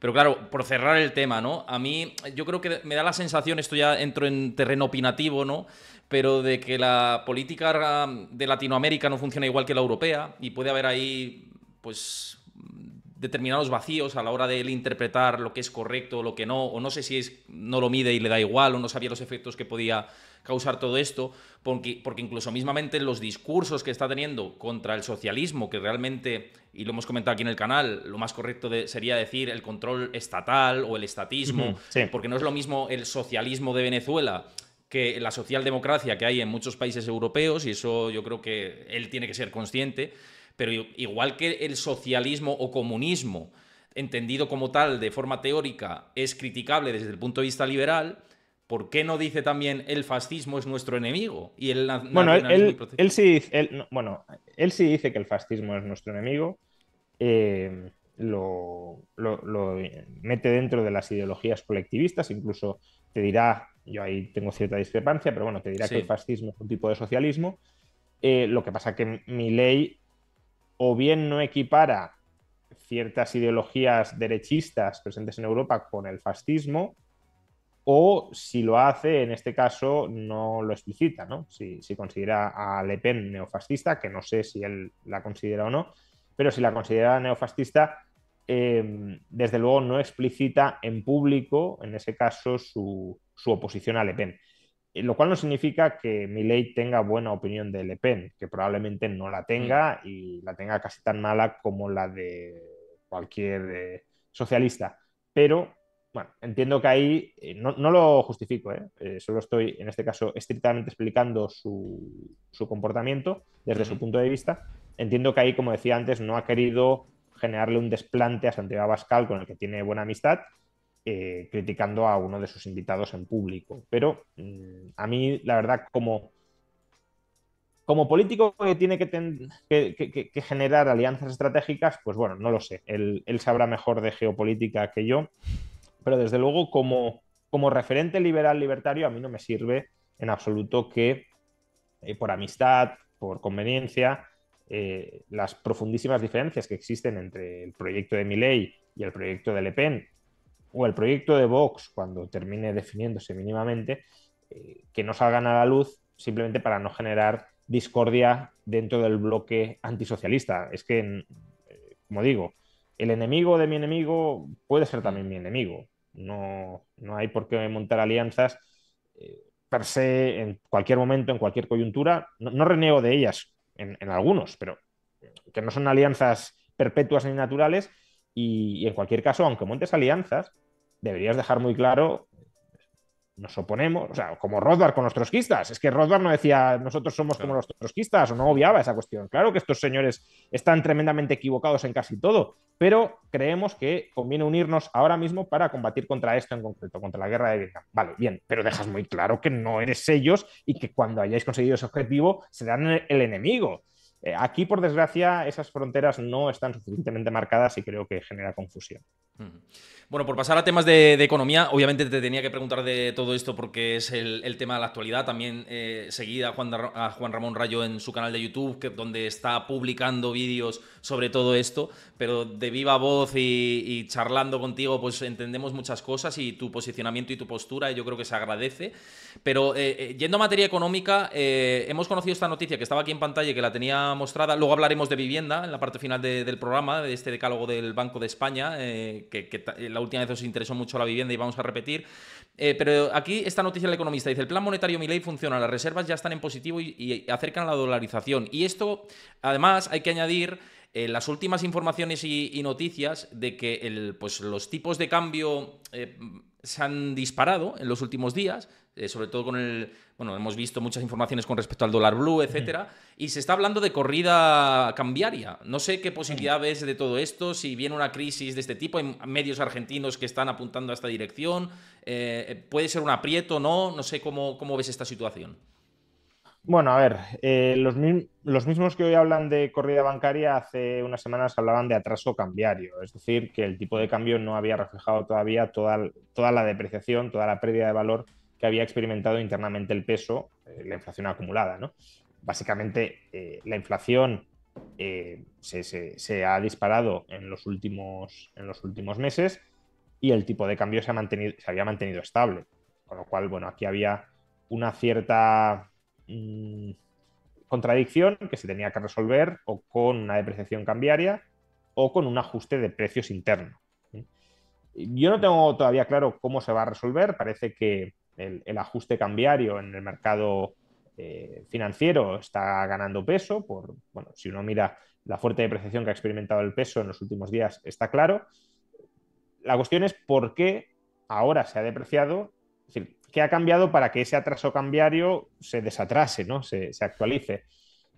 Pero claro, por cerrar el tema, ¿no? A mí, yo creo que me da la sensación, esto ya entro en terreno opinativo, ¿no? Pero de que la política um, de Latinoamérica no funciona igual que la europea y puede haber ahí, pues determinados vacíos a la hora de él interpretar lo que es correcto o lo que no, o no sé si es, no lo mide y le da igual, o no sabía los efectos que podía causar todo esto, porque, porque incluso mismamente los discursos que está teniendo contra el socialismo, que realmente, y lo hemos comentado aquí en el canal, lo más correcto sería decir el control estatal o el estatismo, porque no es lo mismo el socialismo de Venezuela que la socialdemocracia que hay en muchos países europeos, y eso yo creo que él tiene que ser consciente, pero igual que el socialismo o comunismo, entendido como tal de forma teórica, es criticable desde el punto de vista liberal, ¿por qué no dice también el fascismo es nuestro enemigo? Y el bueno, él, sí, dice que el fascismo es nuestro enemigo. Eh, lo, mete dentro de las ideologías colectivistas, incluso te dirá, yo ahí tengo cierta discrepancia, pero bueno, te dirá que el fascismo es un tipo de socialismo. Eh, lo que pasa que mi ley o bien no equipara ciertas ideologías derechistas presentes en Europa con el fascismo, o si lo hace, en este caso no lo explicita, ¿no? Si, considera a Le Pen neofascista, que no sé si él la considera o no, pero si la considera neofascista, em, desde luego no explicita en público, en ese caso, su, oposición a Le Pen. Eh, lo cual no significa que Milley tenga buena opinión de Le Pen, que probablemente no la tenga mm. y la tenga casi tan mala como la de cualquier eh, socialista. Pero bueno, entiendo que ahí eh, no, lo justifico, ¿eh? Eh, solo estoy en este caso estrictamente explicando su, comportamiento desde su punto de vista. Entiendo que ahí, como decía antes, no ha querido generarle un desplante a Santiago Abascal, con el que tiene buena amistad, criticando a uno de sus invitados en público. Pero mm, a mí, la verdad, como, como político que tiene que, generar alianzas estratégicas, pues bueno, no lo sé. Él, él sabrá mejor de geopolítica que yo pero desde luego como, como referente liberal libertario a mí no me sirve en absoluto que eh, por amistad, por conveniencia, eh, las profundísimas diferencias que existen entre el proyecto de Milley y el proyecto de Le Pen, o el proyecto de Vox, cuando termine definiéndose mínimamente, eh, que no salgan a la luz simplemente para no generar discordia dentro del bloque antisocialista. Es que, como digo, el enemigo de mi enemigo puede ser también mm. mi enemigo. No, no hay por qué montar alianzas eh, per se en cualquier momento, en cualquier coyuntura. No, reneo de ellas en, algunos, pero que no son alianzas perpetuas ni naturales. y en cualquier caso, aunque montes alianzas, deberías dejar muy claro nos oponemos, o sea, como Rothbard con los trotskistas. Es que Rothbard no decía nosotros somos como los trotskistas o no obviaba esa cuestión. Claro que estos señores están tremendamente equivocados en casi todo, pero creemos que conviene unirnos ahora mismo para combatir contra esto en concreto, contra la guerra de Vietnam. Vale, bien, pero dejas muy claro que no eres ellos y que cuando hayáis conseguido ese objetivo serán el, enemigo. Eh, aquí, por desgracia, esas fronteras no están suficientemente marcadas y creo que genera confusión. Bueno, por pasar a temas de, economía, obviamente te tenía que preguntar de todo esto porque es el, tema de la actualidad. También eh, seguida a Juan, Ramón Rayo en su canal de YouTube, donde está publicando vídeos sobre todo esto, pero de viva voz y, charlando contigo, pues entendemos muchas cosas y tu posicionamiento y tu postura, yo creo que se agradece. Pero eh, eh, yendo a materia económica, hemos conocido esta noticia que estaba aquí en pantalla y que la tenía mostrada. Luego hablaremos de vivienda en la parte final del programa, de este decálogo del Banco de España que, eh, la última vez os interesó mucho la vivienda y vamos a repetir. Eh, pero aquí esta noticia del economista dice, el plan monetario Milei funciona, las reservas ya están en positivo y, acercan acercan la dolarización. Y esto, además, hay que añadir... Eh, las últimas informaciones y, noticias de que pues, los tipos de cambio se han disparado en los últimos días, eh, sobre todo con el. Bueno, hemos visto muchas informaciones con respecto al dólar blue, etcétera, y se está hablando de corrida cambiaria. No sé qué posibilidad ves de todo esto, si viene una crisis de este tipo, hay medios argentinos que están apuntando a esta dirección, eh, eh, puede ser un aprieto, ¿no? No sé cómo ves esta situación. Bueno, a ver, eh, los, mismos que hoy hablan de corrida bancaria hace unas semanas hablaban de atraso cambiario, es decir, que el tipo de cambio no había reflejado todavía toda, toda la depreciación, toda la pérdida de valor que había experimentado internamente el peso, eh, la inflación acumulada. ¿no? Básicamente, eh, la inflación se, ha disparado en los, últimos, en los últimos meses y el tipo de cambio se, ha mantenido, se había mantenido estable, con lo cual, bueno, aquí había una cierta Mm, contradicción que se tenía que resolver o con una depreciación cambiaria o con un ajuste de precios interno. Yo no tengo todavía claro cómo se va a resolver. Parece que el, ajuste cambiario en el mercado eh, financiero está ganando peso. Por, bueno, si uno mira la fuerte depreciación que ha experimentado el peso en los últimos días, está claro. La cuestión es por qué ahora se ha depreciado. Es qué ha cambiado para que ese atraso cambiario se desatrase, ¿no? se, actualice.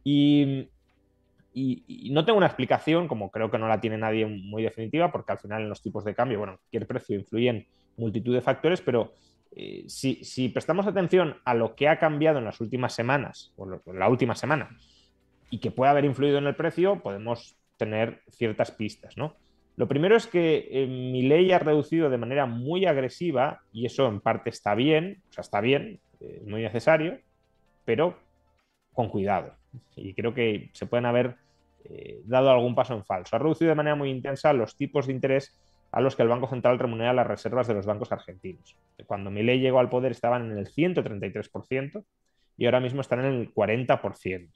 Y, no tengo una explicación, como creo que no la tiene nadie muy definitiva, porque al final en los tipos de cambio, bueno, cualquier precio influyen multitud de factores, pero eh, si, prestamos atención a lo que ha cambiado en las últimas semanas, o la última semana, y que puede haber influido en el precio, podemos tener ciertas pistas, ¿no? Lo primero es que eh, mi ley ha reducido de manera muy agresiva, y eso en parte está bien, o sea, está bien, eh, es muy necesario, pero con cuidado. Y creo que se pueden haber eh, dado algún paso en falso. Ha reducido de manera muy intensa los tipos de interés a los que el Banco Central remunera las reservas de los bancos argentinos. Cuando mi ley llegó al poder estaban en el 133% y ahora mismo están en el 40%.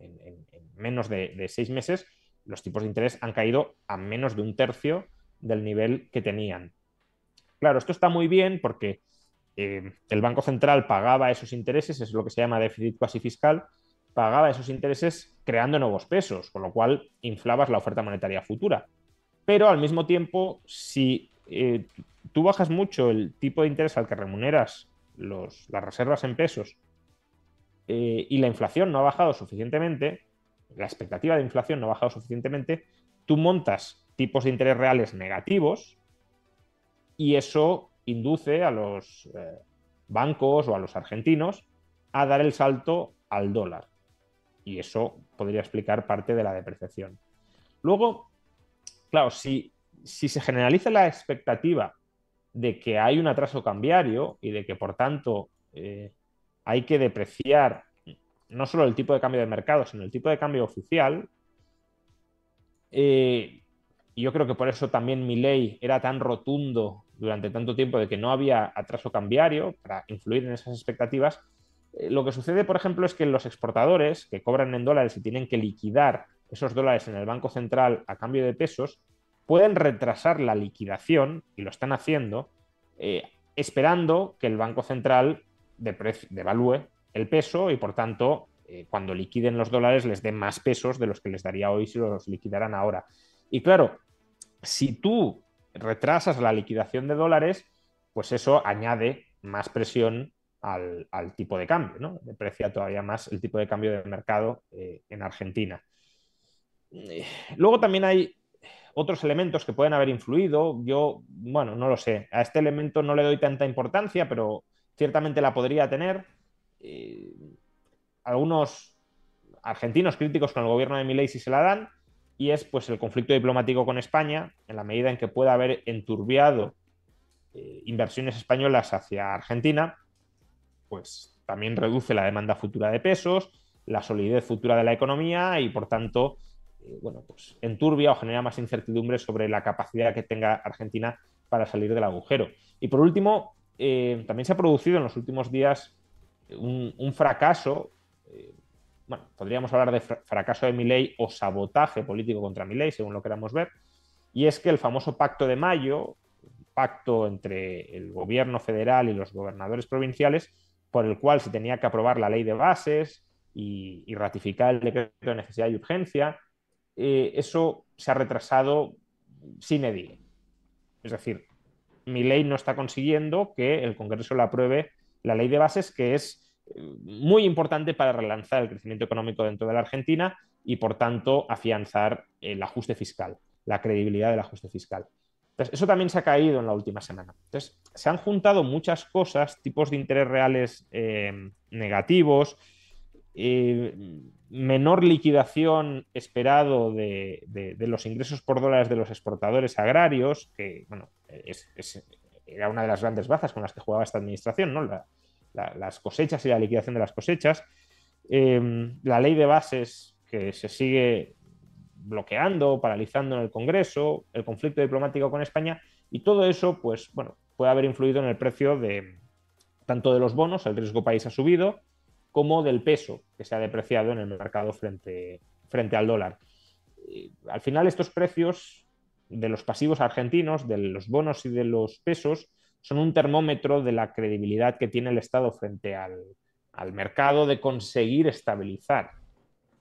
En, menos de seis meses los tipos de interés han caído a menos de un tercio del nivel que tenían. Claro, esto está muy bien porque eh, el Banco Central pagaba esos intereses, es lo que se llama déficit cuasi fiscal, pagaba esos intereses creando nuevos pesos, con lo cual inflabas la oferta monetaria futura. Pero al mismo tiempo, si eh, tú bajas mucho el tipo de interés al que remuneras las reservas en pesos eh, y la inflación no ha bajado suficientemente, la expectativa de inflación no ha bajado suficientemente, tú montas tipos de interés reales negativos y eso induce a los eh, bancos o a los argentinos a dar el salto al dólar. Y eso podría explicar parte de la depreciación. Luego, claro, si, si se generaliza la expectativa de que hay un atraso cambiario y de que, por tanto, eh, hay que depreciar no solo el tipo de cambio de mercado, sino el tipo de cambio oficial. Eh, y yo creo que por eso también mi ley era tan rotundo durante tanto tiempo de que no había atraso cambiario para influir en esas expectativas. Eh, lo que sucede, por ejemplo, es que los exportadores que cobran en dólares y tienen que liquidar esos dólares en el Banco Central a cambio de pesos, pueden retrasar la liquidación, y lo están haciendo, eh, esperando que el Banco Central devalúe el peso y por tanto eh, cuando liquiden los dólares les den más pesos de los que les daría hoy si los liquidaran ahora. Y claro, si tú retrasas la liquidación de dólares, pues eso añade más presión al, tipo de cambio, ¿no? Deprecia todavía más el tipo de cambio del mercado eh, en Argentina. Eh, luego también hay otros elementos que pueden haber influido. Yo, bueno, no lo sé. A este elemento no le doy tanta importancia, pero ciertamente la podría tener. Eh, algunos argentinos críticos con el gobierno de Milei si se la dan, y es pues el conflicto diplomático con España, en la medida en que pueda haber enturbiado eh, inversiones españolas hacia Argentina, pues también reduce la demanda futura de pesos, la solidez futura de la economía y por tanto, eh, bueno, pues enturbia o genera más incertidumbre sobre la capacidad que tenga Argentina para salir del agujero. Y por último, también se ha producido en los últimos días un, fracaso, eh, bueno, podríamos hablar de fracaso de mi ley o sabotaje político contra mi ley, según lo queramos ver, y es que el famoso pacto de mayo, pacto entre el gobierno federal y los gobernadores provinciales, por el cual se tenía que aprobar la ley de bases y, ratificar el decreto de necesidad y urgencia, eh, eso se ha retrasado sin edil. Es decir, mi ley no está consiguiendo que el Congreso la apruebe la ley de bases, que es eh, muy importante para relanzar el crecimiento económico dentro de la Argentina y, por tanto, afianzar el ajuste fiscal, la credibilidad del ajuste fiscal. Entonces, eso también se ha caído en la última semana. Entonces, se han juntado muchas cosas, tipos de interés reales eh, negativos, eh, menor liquidación esperado de, los ingresos por dólares de los exportadores agrarios, que bueno, es era una de las grandes bazas con las que jugaba esta administración, ¿no? las cosechas y la liquidación de las cosechas. Em, la ley de bases que se sigue bloqueando, paralizando en el Congreso, el conflicto diplomático con España y todo eso, pues bueno, puede haber influido en el precio de tanto de los bonos, el riesgo país ha subido, como del peso que se ha depreciado en el mercado frente, frente al dólar. Eh, al final estos precios de los pasivos argentinos, de los bonos y de los pesos, son un termómetro de la credibilidad que tiene el Estado frente al, mercado de conseguir estabilizar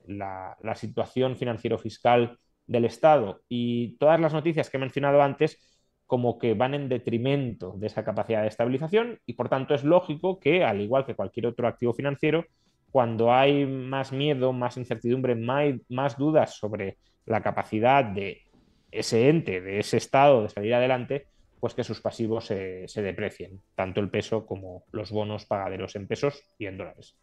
la, situación financiero-fiscal del Estado. Y todas las noticias que he mencionado antes como que van en detrimento de esa capacidad de estabilización y por tanto es lógico que, al igual que cualquier otro activo financiero, cuando hay más miedo, más incertidumbre, más, más dudas sobre la capacidad de ese ente, de ese estado de salir adelante, pues que sus pasivos se, deprecien, tanto el peso como los bonos pagaderos en pesos y en dólares.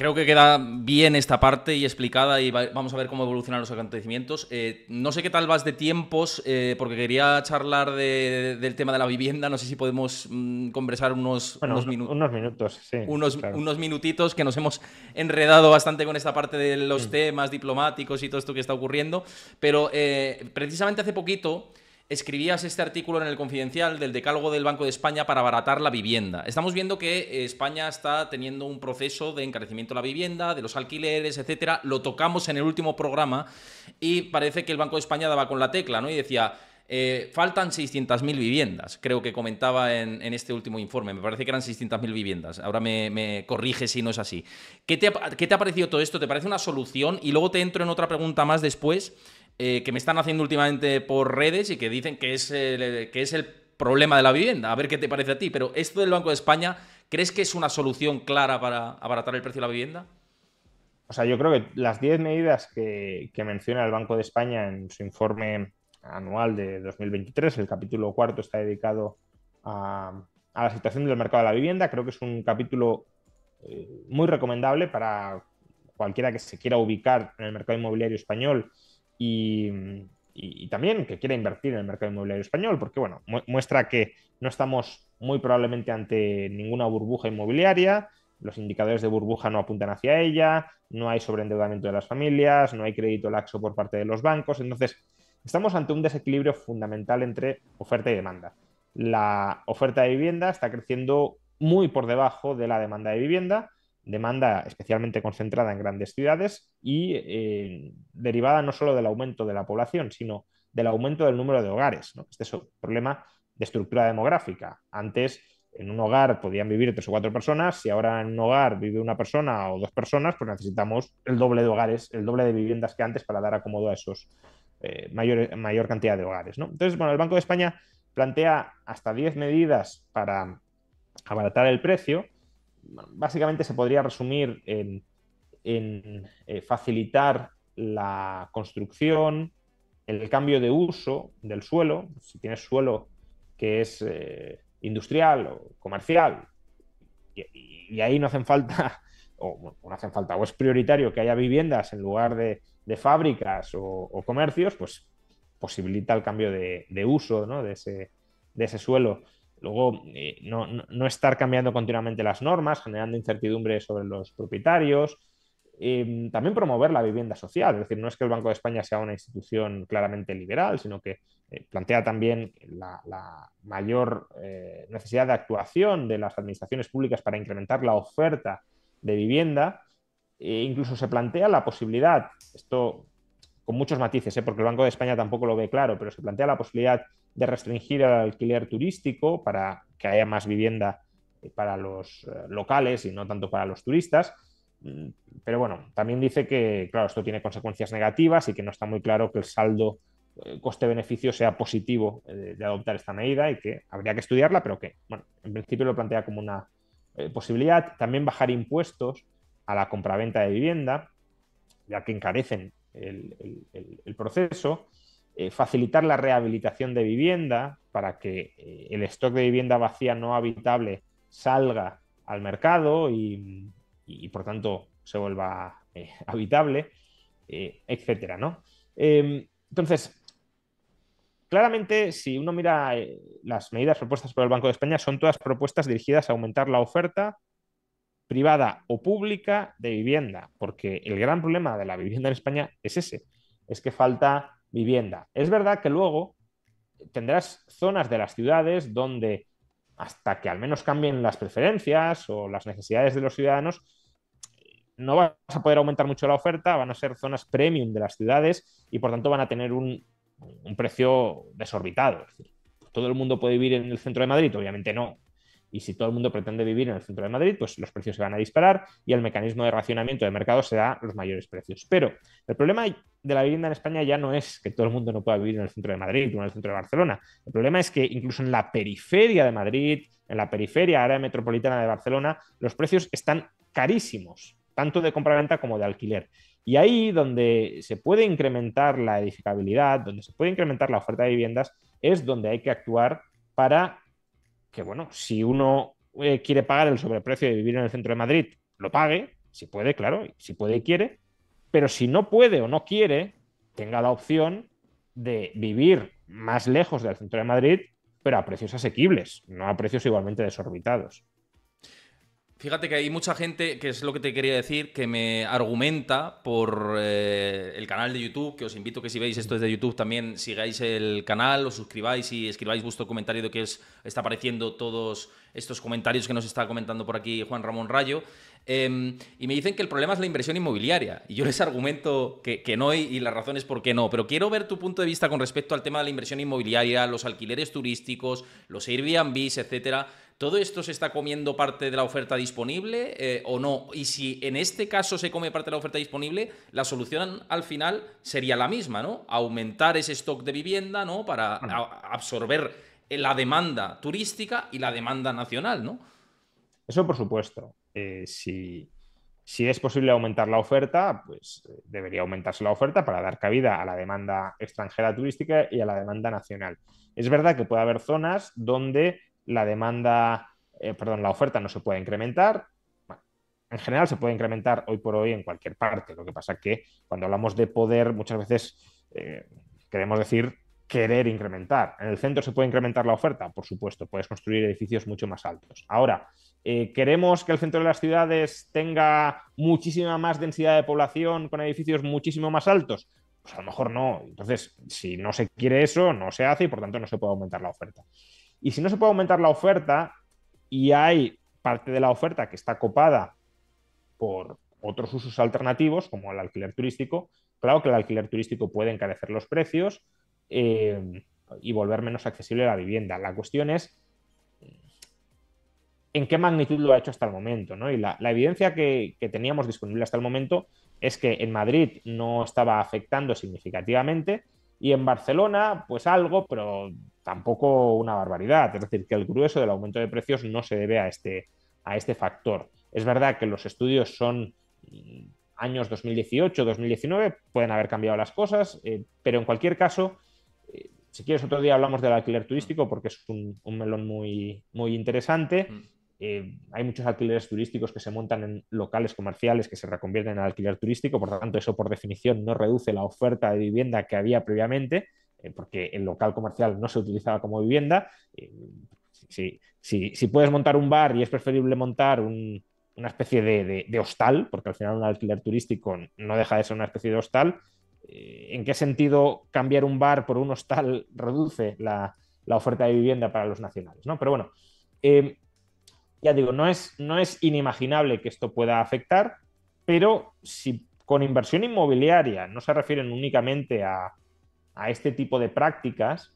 Creo que queda bien esta parte y explicada y vamos a ver cómo evolucionan los acontecimientos. Eh, no sé qué tal vas de tiempos, eh, porque quería charlar del tema de la vivienda. No sé si podemos mm, conversar unos, unos, minutos. Sí, unos, minutitos que nos hemos enredado bastante con esta parte de los mm. temas diplomáticos y todo esto que está ocurriendo. Pero eh, precisamente hace poquito escribías este artículo en el Confidencial del decálogo del Banco de España para abaratar la vivienda. Estamos viendo que eh, España está teniendo un proceso de encarecimiento de la vivienda, de los alquileres, etcétera. Lo tocamos en el último programa y parece que el Banco de España daba con la tecla, ¿no? Y decía, eh, faltan 600.000 viviendas, creo que comentaba en, este último informe. Me parece que eran 600.000 viviendas. Ahora me, me, corrige si no es así. ¿Qué te ha parecido todo esto? ¿Te parece una solución? Y luego te entro en otra pregunta más después. Eh, que me están haciendo últimamente por redes y que dicen que es, el, que es el problema de la vivienda. A ver qué te parece a ti. Pero esto del Banco de España, ¿crees que es una solución clara para abaratar el precio de la vivienda? O sea, yo creo que las 10 medidas que, menciona el Banco de España en su informe anual de 2023, el capítulo cuarto está dedicado a, la situación del mercado de la vivienda. Creo que es un capítulo eh, muy recomendable para cualquiera que se quiera ubicar en el mercado inmobiliario español Mm, y, también que quiera invertir en el mercado inmobiliario español, porque bueno, muestra que no estamos muy probablemente ante ninguna burbuja inmobiliaria, los indicadores de burbuja no apuntan hacia ella, no hay sobreendeudamiento de las familias, no hay crédito laxo por parte de los bancos, entonces estamos ante un desequilibrio fundamental entre oferta y demanda. La oferta de vivienda está creciendo muy por debajo de la demanda de vivienda, demanda especialmente concentrada en grandes ciudades y eh, derivada no solo del aumento de la población, sino del aumento del número de hogares. Este es un problema de estructura demográfica. Antes en un hogar podían vivir tres o cuatro personas, si ahora en un hogar vive una persona o dos personas, pues necesitamos el doble de hogares, el doble de viviendas que antes para dar acomodo a esos eh, mayor, mayor, cantidad de hogares. Entonces, bueno, el Banco de España plantea hasta 10 medidas para abaratar el precio básicamente se podría resumir en, eh, facilitar la construcción, el cambio de uso del suelo, si tienes suelo que es eh, industrial o comercial, y, ahí no hacen falta, o no hacen falta, o es prioritario que haya viviendas en lugar de, fábricas o, comercios, pues posibilita el cambio de, uso de ese suelo. Luego, eh, no, estar cambiando continuamente las normas, generando incertidumbre sobre los propietarios. Em, también promover la vivienda social, es decir, no es que el Banco de España sea una institución claramente liberal, sino que eh, plantea también la, mayor eh, necesidad de actuación de las administraciones públicas para incrementar la oferta de vivienda. E incluso se plantea la posibilidad, esto con muchos matices, porque el Banco de España tampoco lo ve claro, pero se plantea la posibilidad de restringir el alquiler turístico para que haya más vivienda eh, para los eh, locales y no tanto para los turistas. Mm, pero bueno, también dice que, claro, esto tiene consecuencias negativas y que no está muy claro que el saldo eh, coste-beneficio sea positivo de adoptar esta medida y que habría que estudiarla, pero que, bueno, en principio lo plantea como una posibilidad. También bajar impuestos a la compraventa de vivienda, ya que encarecen el, el proceso. Eh, facilitar la rehabilitación de vivienda para que eh, el stock de vivienda vacía no habitable salga al mercado y, por tanto se vuelva eh, habitable, etcétera, em, entonces, claramente, si uno mira las medidas propuestas por el Banco de España, son todas propuestas dirigidas a aumentar la oferta privada o pública de vivienda, porque el gran problema de la vivienda en España es ese, es que falta vivienda. Es verdad que luego tendrás zonas de las ciudades donde hasta que al menos cambien las preferencias o las necesidades de los ciudadanos, no vas a poder aumentar mucho la oferta, van a ser zonas premium de las ciudades y por tanto van a tener un, precio desorbitado. ¿Todo el mundo puede vivir en el centro de Madrid? Obviamente no, y si todo el mundo pretende vivir en el centro de Madrid, pues los precios se van a disparar y el mecanismo de racionamiento de mercado se da los mayores precios. Pero el problema de la vivienda en España ya no es que todo el mundo no pueda vivir en el centro de Madrid o en el centro de Barcelona. El problema es que incluso en la periferia de Madrid, en la periferia, área metropolitana de Barcelona, los precios están carísimos, tanto de venta como de alquiler. Y ahí donde se puede incrementar la edificabilidad, donde se puede incrementar la oferta de viviendas, es donde hay que actuar para que bueno, si uno eh, quiere pagar el sobreprecio de vivir en el centro de Madrid, lo pague, si puede, claro, si puede y quiere, pero si no puede o no quiere, tenga la opción de vivir más lejos del centro de Madrid, pero a precios asequibles, no a precios igualmente desorbitados. Fíjate que hay mucha gente, que es lo que te quería decir, que me argumenta por eh, el canal de YouTube, que os invito que si veis esto desde YouTube también sigáis el canal, os suscribáis y escribáis vuestro comentario de que está apareciendo todos estos comentarios que nos está comentando por aquí Juan Ramón Rayo. Em, y me dicen que el problema es la inversión inmobiliaria. Y yo les argumento que, no y, y, la razón es por qué no. Pero quiero ver tu punto de vista con respecto al tema de la inversión inmobiliaria, los alquileres turísticos, los Airbnb, etcétera. ¿Todo esto se está comiendo parte de la oferta disponible eh, o no? Y si en este caso se come parte de la oferta disponible, la solución al final sería la misma, ¿no? Aumentar ese stock de vivienda, ¿no? Para absorber la demanda turística y la demanda nacional, ¿no? Eso por supuesto. Eh, si, si, es posible aumentar la oferta, pues eh, debería aumentarse la oferta para dar cabida a la demanda extranjera turística y a la demanda nacional. Es verdad que puede haber zonas donde la demanda, eh, perdón, la oferta no se puede incrementar. en general se puede incrementar hoy por hoy en cualquier parte. Lo que pasa es que cuando hablamos de poder muchas veces eh, queremos decir querer incrementar. En el centro se puede incrementar la oferta, por supuesto, puedes construir edificios mucho más altos. Ahora, eh, ¿queremos que el centro de las ciudades tenga muchísima más densidad de población con edificios muchísimo más altos? Pues a lo mejor no. Entonces, si no se quiere eso, no se hace y por tanto no se puede aumentar la oferta. Y si no se puede aumentar la oferta y hay parte de la oferta que está copada por otros usos alternativos, como el alquiler turístico, claro que el alquiler turístico puede encarecer los precios eh, y volver menos accesible la vivienda. La cuestión es en qué magnitud lo ha hecho hasta el momento. ¿no? Y la, evidencia que teníamos disponible hasta el momento es que en Madrid no estaba afectando significativamente, y en Barcelona, pues algo, pero tampoco una barbaridad. Es decir, que el grueso del aumento de precios no se debe a este, a este factor. Es verdad que los estudios son mm, años 2018, 2019, pueden haber cambiado las cosas, eh, pero en cualquier caso, eh, si quieres otro día hablamos del alquiler turístico porque es un, melón muy, muy interesante. Mm. Eh, hay muchos alquileres turísticos que se montan en locales comerciales que se reconvierten en alquiler turístico, por lo tanto eso por definición no reduce la oferta de vivienda que había previamente, eh, porque el local comercial no se utilizaba como vivienda. Eh, si, si, puedes montar un bar y es preferible montar una especie de, hostal, porque al final un alquiler turístico no deja de ser una especie de hostal, ¿en qué sentido cambiar un bar por un hostal reduce la, la oferta de vivienda para los nacionales? ¿no? Pero bueno ya digo, no es, no es inimaginable que esto pueda afectar, pero si con inversión inmobiliaria no se refieren únicamente a, este tipo de prácticas,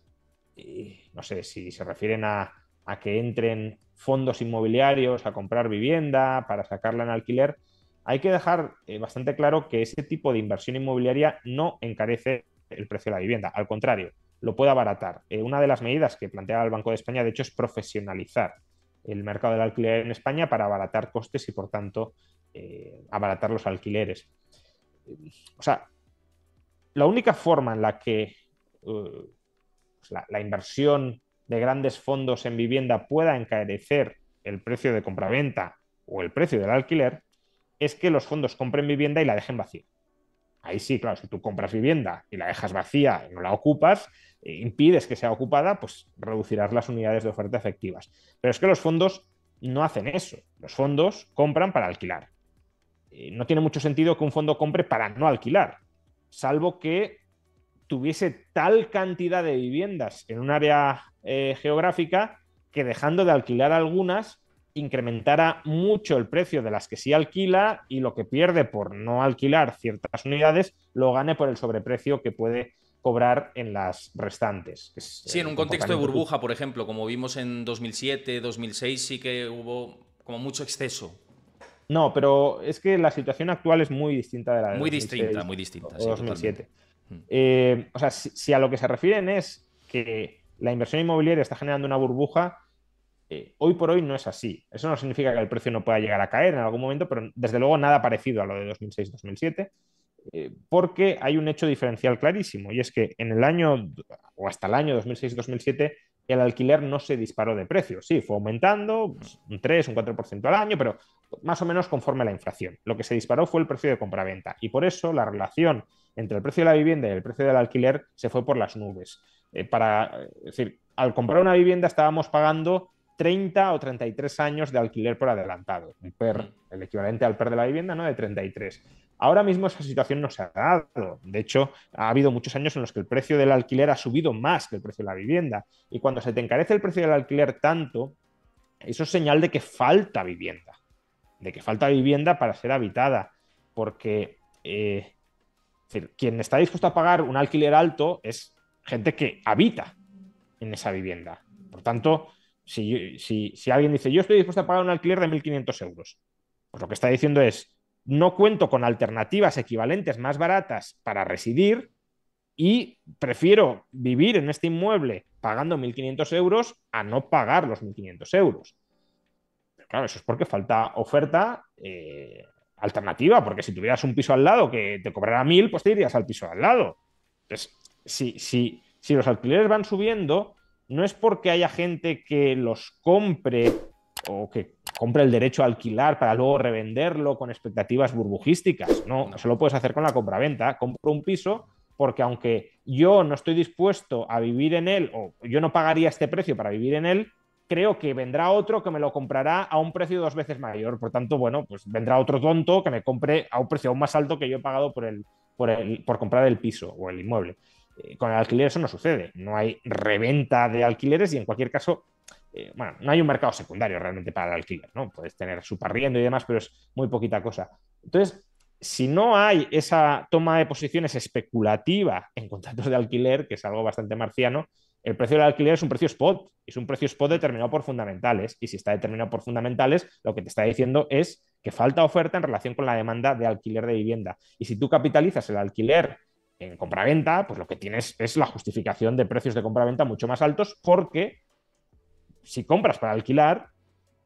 eh, no sé si se refieren a, que entren fondos inmobiliarios a comprar vivienda para sacarla en alquiler, hay que dejar eh, bastante claro que ese tipo de inversión inmobiliaria no encarece el precio de la vivienda, al contrario, lo puede abaratar. Eh, una de las medidas que planteaba el Banco de España, de hecho, es profesionalizar el mercado del alquiler en España para abaratar costes y, por tanto, eh, abaratar los alquileres. O sea, la única forma en la que eh, pues la, la, inversión de grandes fondos en vivienda pueda encarecer el precio de compraventa o el precio del alquiler es que los fondos compren vivienda y la dejen vacía. Ahí sí, claro, si tú compras vivienda y la dejas vacía y no la ocupas, eh, impides que sea ocupada, pues reducirás las unidades de oferta efectivas. Pero es que los fondos no hacen eso. Los fondos compran para alquilar. Eh, no tiene mucho sentido que un fondo compre para no alquilar, salvo que tuviese tal cantidad de viviendas en un área eh, geográfica que dejando de alquilar algunas incrementará mucho el precio de las que sí alquila y lo que pierde por no alquilar ciertas unidades lo gane por el sobreprecio que puede cobrar en las restantes. sí, en eh, un contexto de burbuja, por ejemplo, como vimos en 2007, 2006, sí que hubo como mucho exceso. No, pero es que la situación actual es muy distinta de la de muy distinta, muy distinta, o 2007. Mm. Eh, o sea, si a lo que se refieren es que la inversión inmobiliaria está generando una burbuja, hoy por hoy no es así. Eso no significa que el precio no pueda llegar a caer en algún momento, pero desde luego nada parecido a lo de 2006-2007, eh, porque hay un hecho diferencial clarísimo, y es que en el año, o hasta el año 2006-2007, el alquiler no se disparó de precio. Sí, fue aumentando pues, un 3, un 4% al año, pero más o menos conforme a la inflación. Lo que se disparó fue el precio de compra-venta, y por eso la relación entre el precio de la vivienda y el precio del alquiler se fue por las nubes. Eh, para, decir, al comprar una vivienda estábamos pagando 30 o 33 años de alquiler por adelantado, PER, el equivalente al PER de la vivienda, ¿no? De 33. Ahora mismo esa situación no se ha dado. De hecho, ha habido muchos años en los que el precio del alquiler ha subido más que el precio de la vivienda. Y cuando se te encarece el precio del alquiler tanto, eso es señal de que falta vivienda, de que falta vivienda para ser habitada, porque eh, quien está dispuesto a pagar un alquiler alto es gente que habita en esa vivienda. Por tanto, si, alguien dice, yo estoy dispuesto a pagar un alquiler de 1.500 euros, pues lo que está diciendo es, no cuento con alternativas equivalentes más baratas para residir y prefiero vivir en este inmueble pagando 1.500 euros a no pagar los 1.500 euros. Pero claro, eso es porque falta oferta eh, alternativa, porque si tuvieras un piso al lado que te cobrara 1.000, pues te irías al piso al lado. Entonces, si, si los alquileres van subiendo, no es porque haya gente que los compre o que compre el derecho a alquilar para luego revenderlo con expectativas burbujísticas. No, se lo puedes hacer con la compraventa. Compro un piso porque aunque yo no estoy dispuesto a vivir en él o yo no pagaría este precio para vivir en él, creo que vendrá otro que me lo comprará a un precio dos veces mayor. Por tanto, bueno, pues vendrá otro tonto que me compre a un precio aún más alto que yo he pagado por, el, por, el, por comprar el piso o el inmueble. Eh, con el alquiler eso no sucede, no hay reventa de alquileres y en cualquier caso, eh, bueno, no hay un mercado secundario realmente para el alquiler, ¿no? Puedes tener su parriendo y demás, pero es muy poquita cosa. Entonces, si no hay esa toma de posiciones especulativa en contratos de alquiler, que es algo bastante marciano, el precio del alquiler es un precio spot, es un precio spot determinado por fundamentales. Y si está determinado por fundamentales, lo que te está diciendo es que falta oferta en relación con la demanda de alquiler de vivienda. Y si tú capitalizas el alquiler en compraventa, pues lo que tienes es la justificación de precios de compraventa mucho más altos porque si compras para alquilar,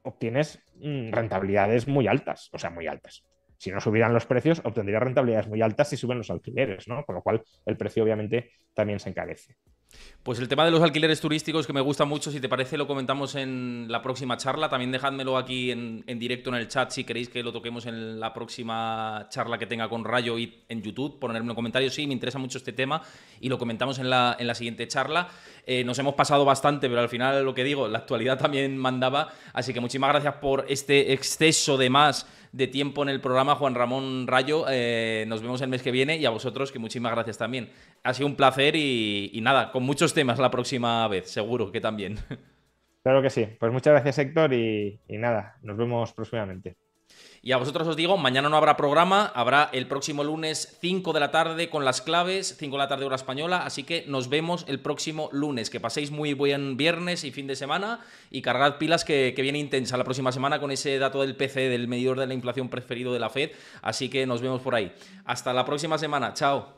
obtienes mm, rentabilidades muy altas, o sea, muy altas. Si no subieran los precios, obtendría rentabilidades muy altas si suben los alquileres, ¿no? Con lo cual el precio obviamente también se encarece. Pues el tema de los alquileres turísticos que me gusta mucho, si te parece lo comentamos en la próxima charla, también dejádmelo aquí en, directo en el chat si queréis que lo toquemos en la próxima charla que tenga con Rayo y en YouTube, ponerme un comentario, sí, me interesa mucho este tema y lo comentamos en la, en la siguiente charla. Eh, nos hemos pasado bastante, pero al final lo que digo, la actualidad también mandaba, así que muchísimas gracias por este exceso de más de tiempo en el programa, Juan Ramón Rayo. Eh, nos vemos el mes que viene y a vosotros, que muchísimas gracias también. Ha sido un placer y, nada, con muchos temas la próxima vez, seguro que también. Claro que sí. Pues muchas gracias, Héctor, y nada, nos vemos próximamente. Y a vosotros os digo, mañana no habrá programa, habrá el próximo lunes 5 de la tarde con las claves, 5 de la tarde hora española, así que nos vemos el próximo lunes. Que paséis muy buen viernes y fin de semana y cargad pilas que, viene intensa la próxima semana con ese dato del PC, del medidor de la inflación preferido de la Fed, así que nos vemos por ahí. Hasta la próxima semana, chao.